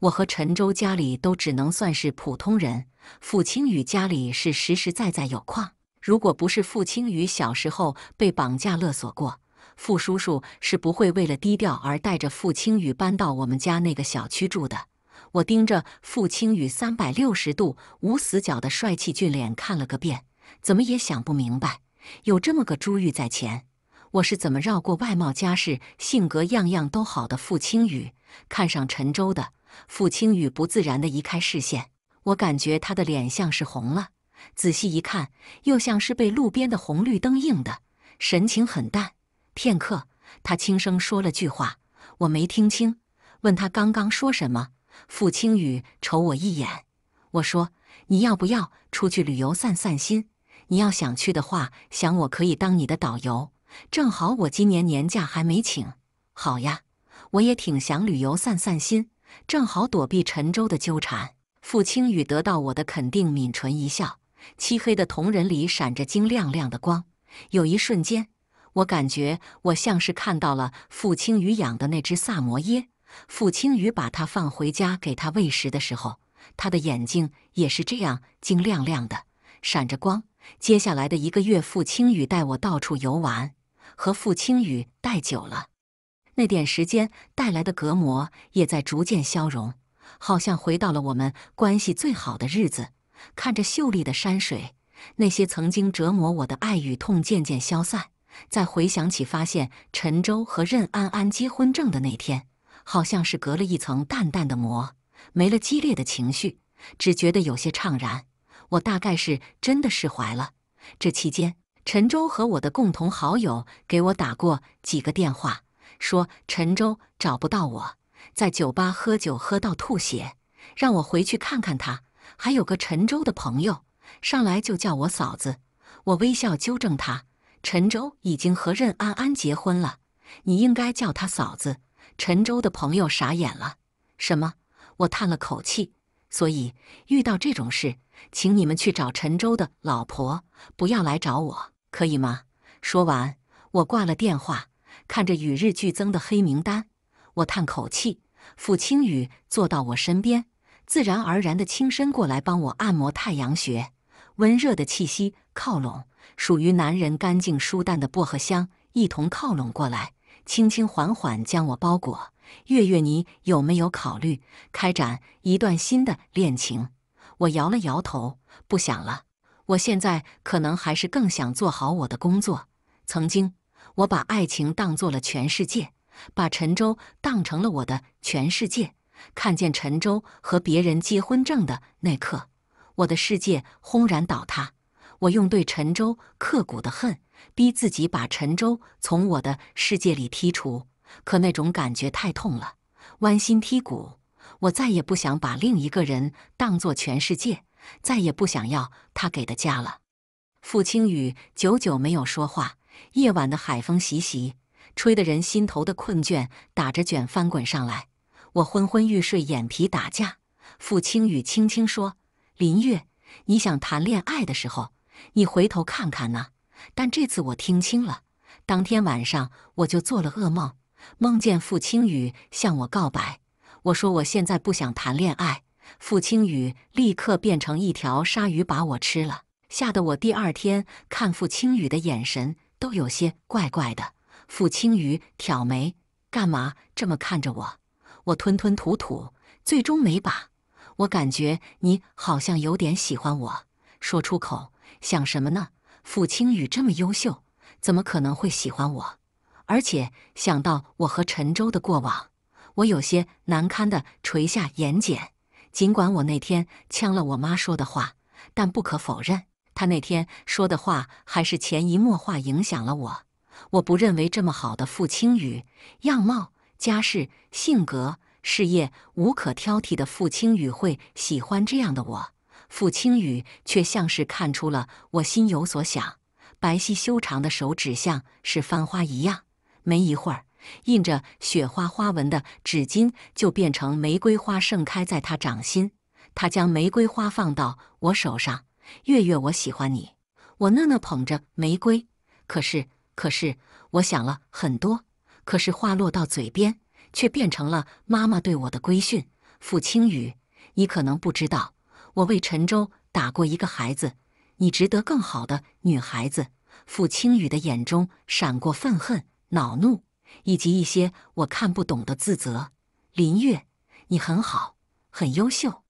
我和陈州家里都只能算是普通人，傅清宇家里是实实在在有矿。如果不是傅清宇小时候被绑架勒索过，傅叔叔是不会为了低调而带着傅清宇搬到我们家那个小区住的。我盯着傅清宇三百六十度无死角的帅气俊脸看了个遍，怎么也想不明白，有这么个珠玉在前，我是怎么绕过外貌、家世、性格样样都好的傅清宇，看上陈州的。傅清雨不自然地移开视线，我感觉他的脸像是红了，仔细一看，又像是被路边的红绿灯映的，神情很淡。片刻，他轻声说了句话，我没听清，问他刚刚说什么。傅清雨瞅我一眼，我说：“你要不要出去旅游散散心？你要想去的话，想我可以当你的导游，正好我今年年假还没请。”“好呀，我也挺想旅游散散心。”正好躲避陈舟的纠缠。傅青宇得到我的肯定，抿唇一笑，漆黑的瞳仁里闪着晶亮亮的光。有一瞬间，我感觉我像是看到了傅青宇养的那只萨摩耶。傅青宇把它放回家，给它喂食的时候，它的眼睛也是这样晶亮亮的，闪着光。接下来的一个月，傅青宇带我到处游玩。和傅青宇待久了。那点时间带来的隔膜也在逐渐消融，好像回到了我们关系最好的日子。看着秀丽的山水，那些曾经折磨我的爱与痛渐渐消散。再回想起发现陈州和任安安结婚证的那天，好像是隔了一层淡淡的膜，没了激烈的情绪，只觉得有些怅然。我大概是真的释怀了。这期间，陈州和我的共同好友给我打过几个电话。说陈州找不到我，在酒吧喝酒喝到吐血，让我回去看看他。还有个陈州的朋友上来就叫我嫂子，我微笑纠正他：陈州已经和任安安结婚了，你应该叫他嫂子。陈州的朋友傻眼了，什么？我叹了口气，所以遇到这种事，请你们去找陈州的老婆，不要来找我，可以吗？说完，我挂了电话。看着与日俱增的黑名单，我叹口气。傅清雨坐到我身边，自然而然地轻身过来帮我按摩太阳穴，温热的气息靠拢，属于男人干净舒淡的薄荷香一同靠拢过来，轻轻缓缓将我包裹。月月，你有没有考虑开展一段新的恋情？我摇了摇头，不想了。我现在可能还是更想做好我的工作。曾经。我把爱情当做了全世界，把陈州当成了我的全世界。看见陈州和别人结婚证的那刻，我的世界轰然倒塌。我用对陈州刻骨的恨，逼自己把陈州从我的世界里剔除。可那种感觉太痛了，剜心剔骨。我再也不想把另一个人当做全世界，再也不想要他给的家了。傅清雨久久没有说话。夜晚的海风习习，吹得人心头的困倦打着卷翻滚上来。我昏昏欲睡，眼皮打架。傅清雨轻轻说：“林月，你想谈恋爱的时候，你回头看看呢。”但这次我听清了。当天晚上我就做了噩梦，梦见傅清雨向我告白。我说我现在不想谈恋爱。傅清雨立刻变成一条鲨鱼把我吃了，吓得我第二天看傅清雨的眼神。都有些怪怪的。傅青雨挑眉，干嘛这么看着我？我吞吞吐吐，最终没把。我感觉你好像有点喜欢我。说出口，想什么呢？傅青雨这么优秀，怎么可能会喜欢我？而且想到我和陈州的过往，我有些难堪的垂下眼睑。尽管我那天呛了我妈说的话，但不可否认。他那天说的话还是潜移默化影响了我。我不认为这么好的傅清雨，样貌、家世、性格、事业无可挑剔的傅清雨会喜欢这样的我。傅清雨却像是看出了我心有所想，白皙修长的手指像是翻花一样，没一会儿，印着雪花花纹的纸巾就变成玫瑰花盛开在他掌心。他将玫瑰花放到我手上。月月，我喜欢你。我讷讷捧着玫瑰，可是，可是，我想了很多，可是话落到嘴边，却变成了妈妈对我的规训。傅青宇，你可能不知道，我为陈州打过一个孩子。你值得更好的女孩子。傅青宇的眼中闪过愤恨、恼怒，以及一些我看不懂的自责。林月，你很好，很优秀，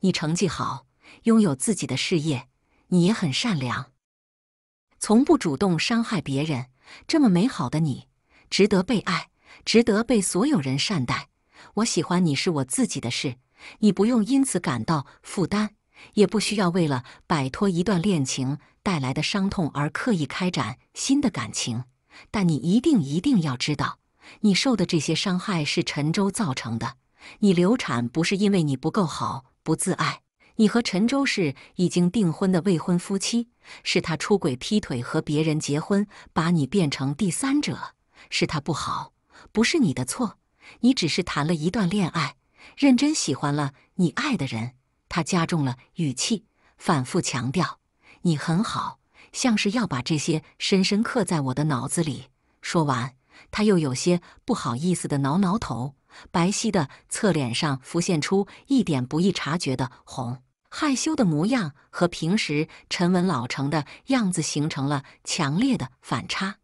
你成绩好。拥有自己的事业，你也很善良，从不主动伤害别人。这么美好的你，值得被爱，值得被所有人善待。我喜欢你是我自己的事，你不用因此感到负担，也不需要为了摆脱一段恋情带来的伤痛而刻意开展新的感情。但你一定一定要知道，你受的这些伤害是陈舟造成的。你流产不是因为你不够好、不自爱。你和陈州市已经订婚的未婚夫妻，是他出轨劈腿和别人结婚，把你变成第三者，是他不好，不是你的错。你只是谈了一段恋爱，认真喜欢了你爱的人。他加重了语气，反复强调你很好，像是要把这些深深刻在我的脑子里。说完，他又有些不好意思的挠挠头。白皙的侧脸上浮现出一点不易察觉的红，害羞的模样和平时沉稳老成的样子形成了强烈的反差。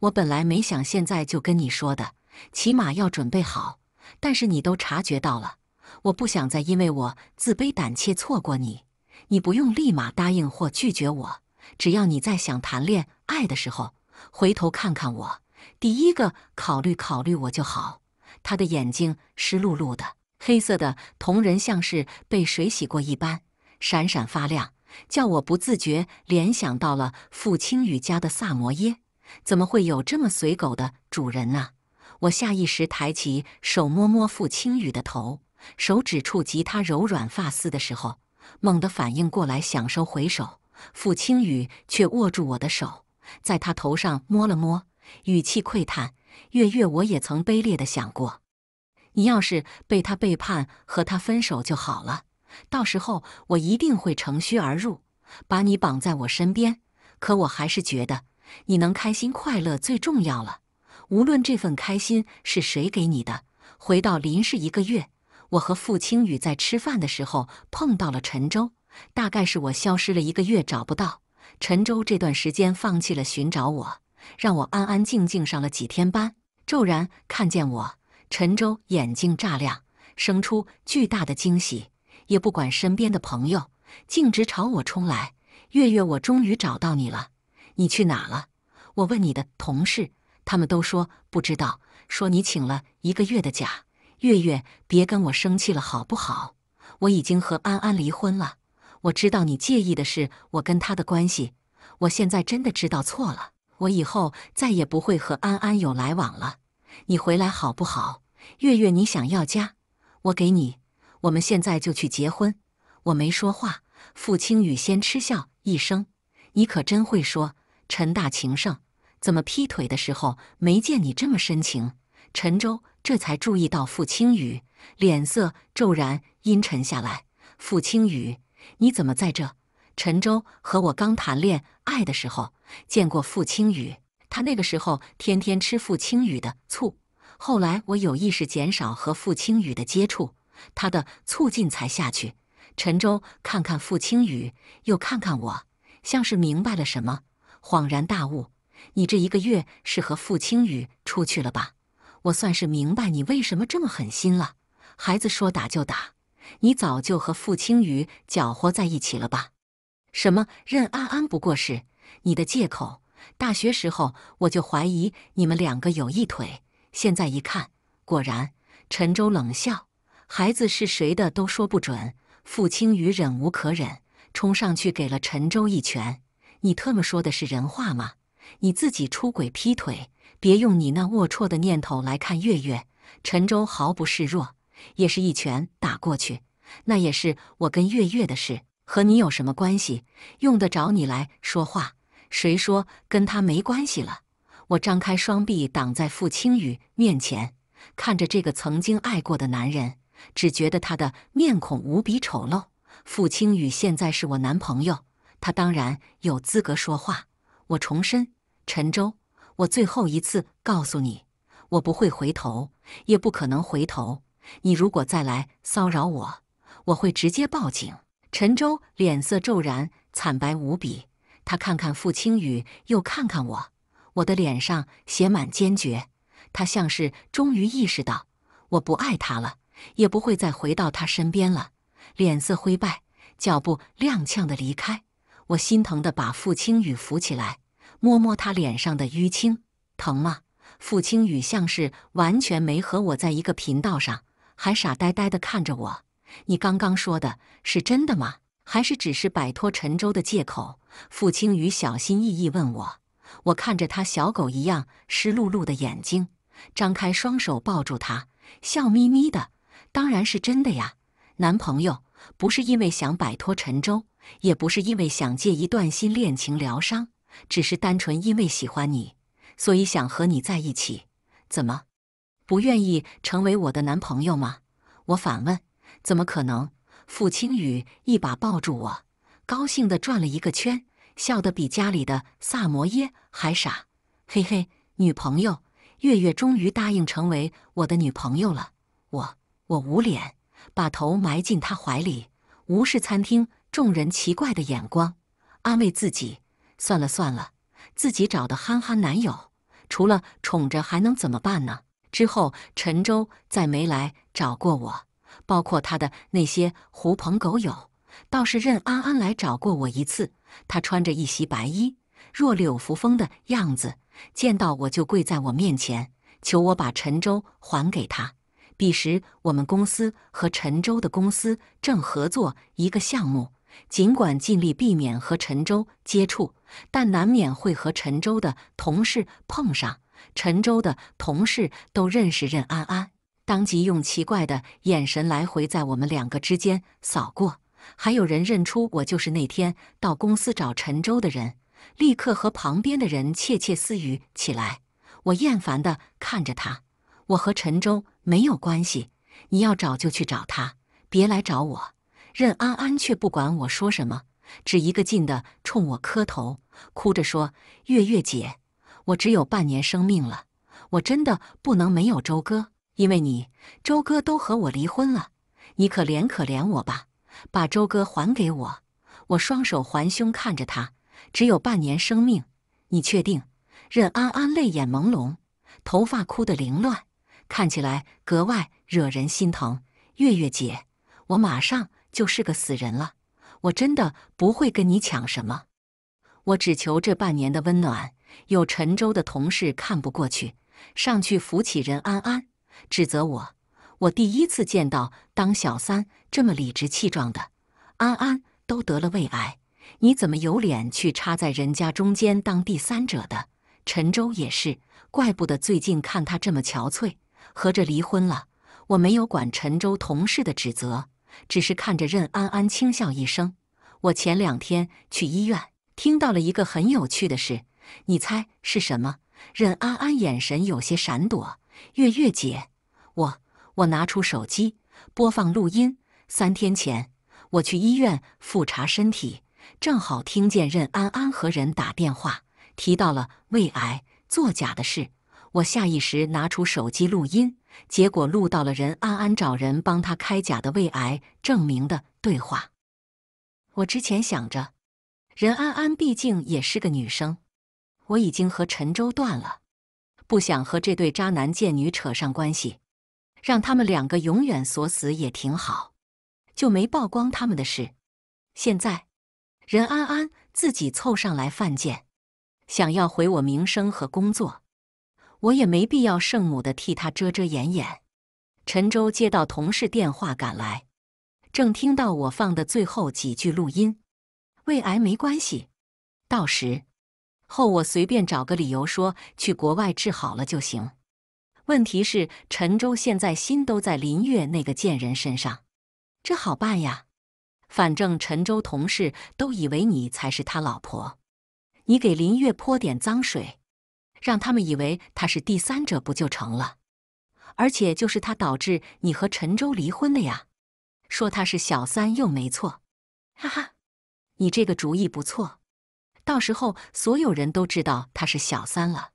我本来没想现在就跟你说的，起码要准备好。但是你都察觉到了，我不想再因为我自卑胆怯错过你。你不用立马答应或拒绝我，只要你在想谈恋爱的时候回头看看我，第一个考虑考虑我就好。他的眼睛湿漉漉的，黑色的瞳仁像是被水洗过一般，闪闪发亮，叫我不自觉联想到了傅青雨家的萨摩耶。怎么会有这么随狗的主人呢？我下意识抬起手摸摸傅青雨的头，手指触及他柔软发丝的时候，猛地反应过来想收回手，傅青雨却握住我的手，在他头上摸了摸，语气喟叹。月月，我也曾卑劣的想过，你要是被他背叛和他分手就好了，到时候我一定会乘虚而入，把你绑在我身边。可我还是觉得你能开心快乐最重要了，无论这份开心是谁给你的。回到林氏一个月，我和傅青宇在吃饭的时候碰到了陈舟，大概是我消失了一个月找不到，陈舟这段时间放弃了寻找我。让我安安静静上了几天班，骤然看见我，陈舟眼睛炸亮，生出巨大的惊喜，也不管身边的朋友，径直朝我冲来。月月，我终于找到你了，你去哪了？我问你的同事，他们都说不知道，说你请了一个月的假。月月，别跟我生气了，好不好？我已经和安安离婚了，我知道你介意的是我跟他的关系，我现在真的知道错了。我以后再也不会和安安有来往了。你回来好不好，月月？你想要家，我给你。我们现在就去结婚。我没说话。傅青雨先嗤笑一声：“你可真会说。”陈大情圣，怎么劈腿的时候没见你这么深情？陈州这才注意到傅青宇脸色骤然阴沉下来。傅青宇，你怎么在这？陈州和我刚谈恋爱的时候。见过傅清宇，他那个时候天天吃傅清宇的醋。后来我有意识减少和傅清宇的接触，他的醋劲才下去。陈舟看看傅清宇，又看看我，像是明白了什么，恍然大悟：“你这一个月是和傅清宇出去了吧？我算是明白你为什么这么狠心了。孩子说打就打，你早就和傅清宇搅和在一起了吧？什么任安安不过是……”你的借口，大学时候我就怀疑你们两个有一腿，现在一看，果然。陈舟冷笑：“孩子是谁的都说不准。”傅青雨忍无可忍，冲上去给了陈舟一拳：“你特么说的是人话吗？你自己出轨劈腿，别用你那龌龊的念头来看月月。”陈舟毫不示弱，也是一拳打过去：“那也是我跟月月的事，和你有什么关系？用得着你来说话？”谁说跟他没关系了？我张开双臂挡在傅青宇面前，看着这个曾经爱过的男人，只觉得他的面孔无比丑陋。傅青宇现在是我男朋友，他当然有资格说话。我重申，陈舟，我最后一次告诉你，我不会回头，也不可能回头。你如果再来骚扰我，我会直接报警。陈舟脸色骤然惨白无比。他看看傅清雨，又看看我，我的脸上写满坚决。他像是终于意识到我不爱他了，也不会再回到他身边了，脸色灰败，脚步踉跄的离开。我心疼的把傅清雨扶起来，摸摸他脸上的淤青，疼吗？傅清雨像是完全没和我在一个频道上，还傻呆呆的看着我。你刚刚说的是真的吗？还是只是摆脱陈舟的借口？傅青雨小心翼翼问我。我看着他小狗一样湿漉漉的眼睛，张开双手抱住他，笑眯眯的：“当然是真的呀，男朋友，不是因为想摆脱陈舟，也不是因为想借一段新恋情疗伤，只是单纯因为喜欢你，所以想和你在一起。怎么，不愿意成为我的男朋友吗？”我反问：“怎么可能？”傅清雨一把抱住我，高兴地转了一个圈，笑得比家里的萨摩耶还傻。嘿嘿，女朋友月月终于答应成为我的女朋友了。我我捂脸，把头埋进他怀里，无视餐厅众人奇怪的眼光，安慰自己：算了算了，自己找的憨憨男友，除了宠着还能怎么办呢？之后，陈舟再没来找过我。包括他的那些狐朋狗友，倒是任安安来找过我一次。他穿着一袭白衣，若柳扶风的样子，见到我就跪在我面前，求我把陈州还给他。彼时，我们公司和陈州的公司正合作一个项目，尽管尽力避免和陈州接触，但难免会和陈州的同事碰上。陈州的同事都认识任安安。当即用奇怪的眼神来回在我们两个之间扫过，还有人认出我就是那天到公司找陈州的人，立刻和旁边的人窃窃私语起来。我厌烦的看着他，我和陈州没有关系，你要找就去找他，别来找我。任安安却不管我说什么，只一个劲的冲我磕头，哭着说：“月月姐，我只有半年生命了，我真的不能没有周哥。”因为你，周哥都和我离婚了，你可怜可怜我吧，把周哥还给我。我双手环胸看着他，只有半年生命，你确定？任安安泪眼朦胧，头发哭得凌乱，看起来格外惹人心疼。月月姐，我马上就是个死人了，我真的不会跟你抢什么，我只求这半年的温暖。有陈州的同事看不过去，上去扶起任安安。指责我，我第一次见到当小三这么理直气壮的。安安都得了胃癌，你怎么有脸去插在人家中间当第三者的？陈州也是，怪不得最近看他这么憔悴，合着离婚了。我没有管陈州同事的指责，只是看着任安安轻笑一声。我前两天去医院，听到了一个很有趣的事，你猜是什么？任安安眼神有些闪躲。月月姐，我我拿出手机播放录音。三天前我去医院复查身体，正好听见任安安和人打电话，提到了胃癌作假的事。我下意识拿出手机录音，结果录到了任安安找人帮他开假的胃癌证明的对话。我之前想着，任安安毕竟也是个女生，我已经和陈州断了。不想和这对渣男贱女扯上关系，让他们两个永远锁死也挺好，就没曝光他们的事。现在，任安安自己凑上来犯贱，想要毁我名声和工作，我也没必要圣母的替他遮遮掩掩。陈州接到同事电话赶来，正听到我放的最后几句录音：胃癌没关系，到时。后我随便找个理由说去国外治好了就行。问题是陈州现在心都在林月那个贱人身上，这好办呀。反正陈州同事都以为你才是他老婆，你给林月泼点脏水，让他们以为他是第三者不就成了？而且就是他导致你和陈州离婚的呀，说他是小三又没错。哈哈，你这个主意不错。到时候所有人都知道他是小三了，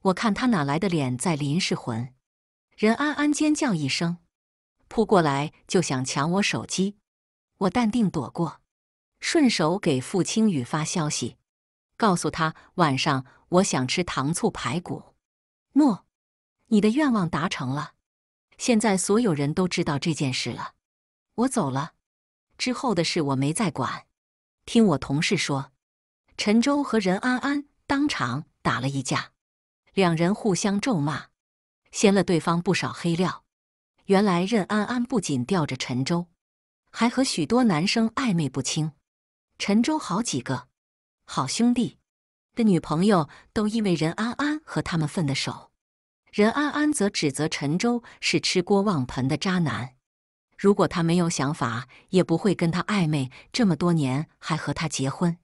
我看他哪来的脸在林氏混？任安安尖叫一声，扑过来就想抢我手机，我淡定躲过，顺手给傅清宇发消息，告诉他晚上我想吃糖醋排骨。诺，你的愿望达成了。现在所有人都知道这件事了，我走了。之后的事我没再管，听我同事说。陈州和任安安当场打了一架，两人互相咒骂，掀了对方不少黑料。原来任安安不仅吊着陈州，还和许多男生暧昧不清。陈州好几个好兄弟的女朋友都因为任安安和他们分的手，任安安则指责陈州是吃锅忘盆的渣男。如果他没有想法，也不会跟他暧昧这么多年，还和他结婚。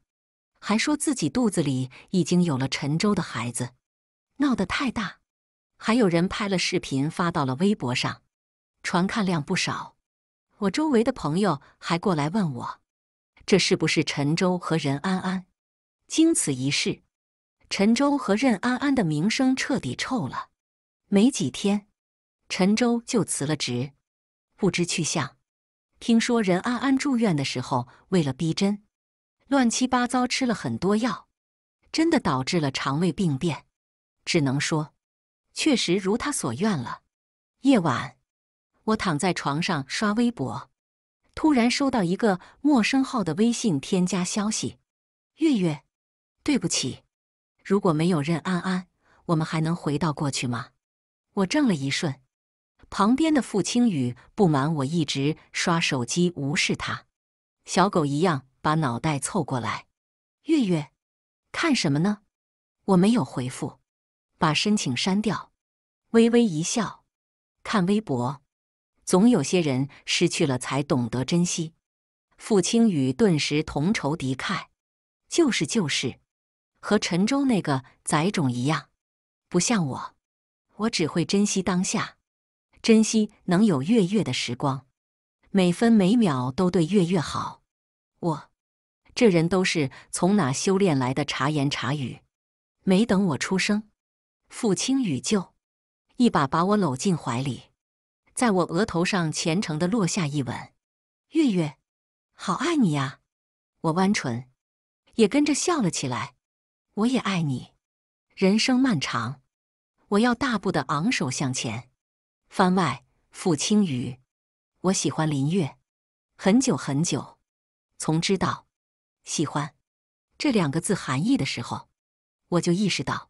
还说自己肚子里已经有了陈州的孩子，闹得太大，还有人拍了视频发到了微博上，传看量不少。我周围的朋友还过来问我，这是不是陈州和任安安？经此一事，陈州和任安安的名声彻底臭了。没几天，陈州就辞了职，不知去向。听说任安安住院的时候，为了逼真。乱七八糟，吃了很多药，真的导致了肠胃病变。只能说，确实如他所愿了。夜晚，我躺在床上刷微博，突然收到一个陌生号的微信添加消息：“月月，对不起，如果没有任安安，我们还能回到过去吗？”我怔了一瞬，旁边的付清宇不满，我一直刷手机，无视他，小狗一样。把脑袋凑过来，月月，看什么呢？我没有回复，把申请删掉。微微一笑，看微博。总有些人失去了才懂得珍惜。傅清雨顿时同仇敌忾，就是就是，和陈州那个崽种一样。不像我，我只会珍惜当下，珍惜能有月月的时光，每分每秒都对月月好。我。这人都是从哪修炼来的？茶言茶语，没等我出声，傅清宇就一把把我搂进怀里，在我额头上虔诚的落下一吻。月月，好爱你呀！我弯唇，也跟着笑了起来。我也爱你，人生漫长，我要大步的昂首向前。番外，傅青宇，我喜欢林月，很久很久，从知道。喜欢这两个字含义的时候，我就意识到，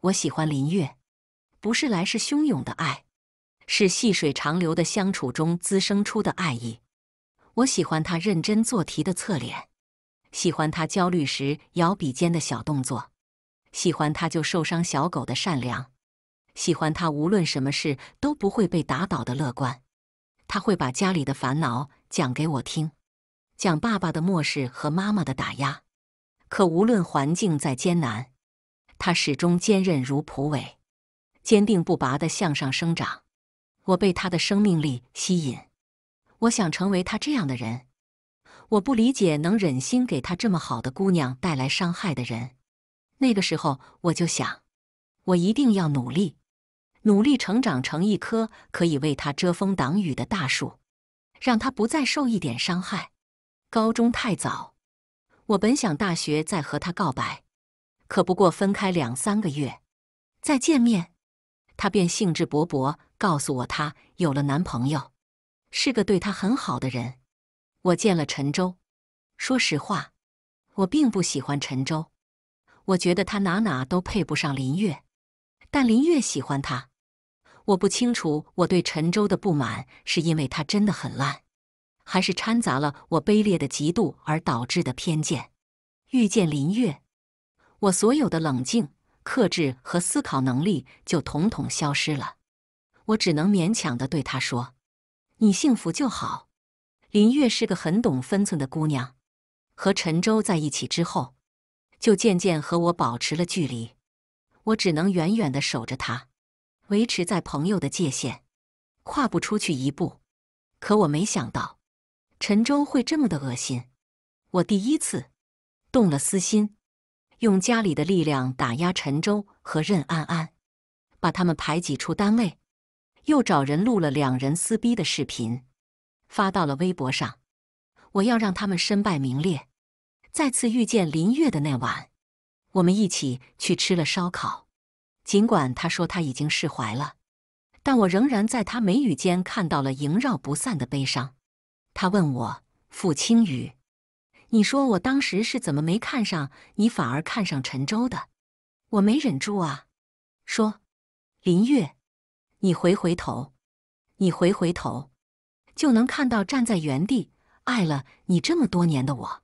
我喜欢林月，不是来势汹涌的爱，是细水长流的相处中滋生出的爱意。我喜欢他认真做题的侧脸，喜欢他焦虑时咬笔尖的小动作，喜欢他就受伤小狗的善良，喜欢他无论什么事都不会被打倒的乐观。他会把家里的烦恼讲给我听。讲爸爸的漠视和妈妈的打压，可无论环境再艰难，他始终坚韧如蒲苇，坚定不拔的向上生长。我被他的生命力吸引，我想成为他这样的人。我不理解能忍心给他这么好的姑娘带来伤害的人。那个时候我就想，我一定要努力，努力成长成一棵可以为他遮风挡雨的大树，让他不再受一点伤害。高中太早，我本想大学再和他告白，可不过分开两三个月，再见面，他便兴致勃勃告诉我他有了男朋友，是个对他很好的人。我见了陈舟，说实话，我并不喜欢陈舟，我觉得他哪哪都配不上林月，但林月喜欢他。我不清楚我对陈舟的不满是因为他真的很烂。还是掺杂了我卑劣的嫉妒而导致的偏见。遇见林月，我所有的冷静、克制和思考能力就统统消失了。我只能勉强的对她说：“你幸福就好。”林月是个很懂分寸的姑娘，和陈舟在一起之后，就渐渐和我保持了距离。我只能远远的守着她，维持在朋友的界限，跨不出去一步。可我没想到。陈州会这么的恶心，我第一次动了私心，用家里的力量打压陈州和任安安，把他们排挤出单位，又找人录了两人撕逼的视频，发到了微博上。我要让他们身败名裂。再次遇见林月的那晚，我们一起去吃了烧烤。尽管他说他已经释怀了，但我仍然在他眉宇间看到了萦绕不散的悲伤。他问我傅青宇，你说我当时是怎么没看上你，反而看上陈州的？我没忍住啊，说林月，你回回头，你回回头，就能看到站在原地爱了你这么多年的我。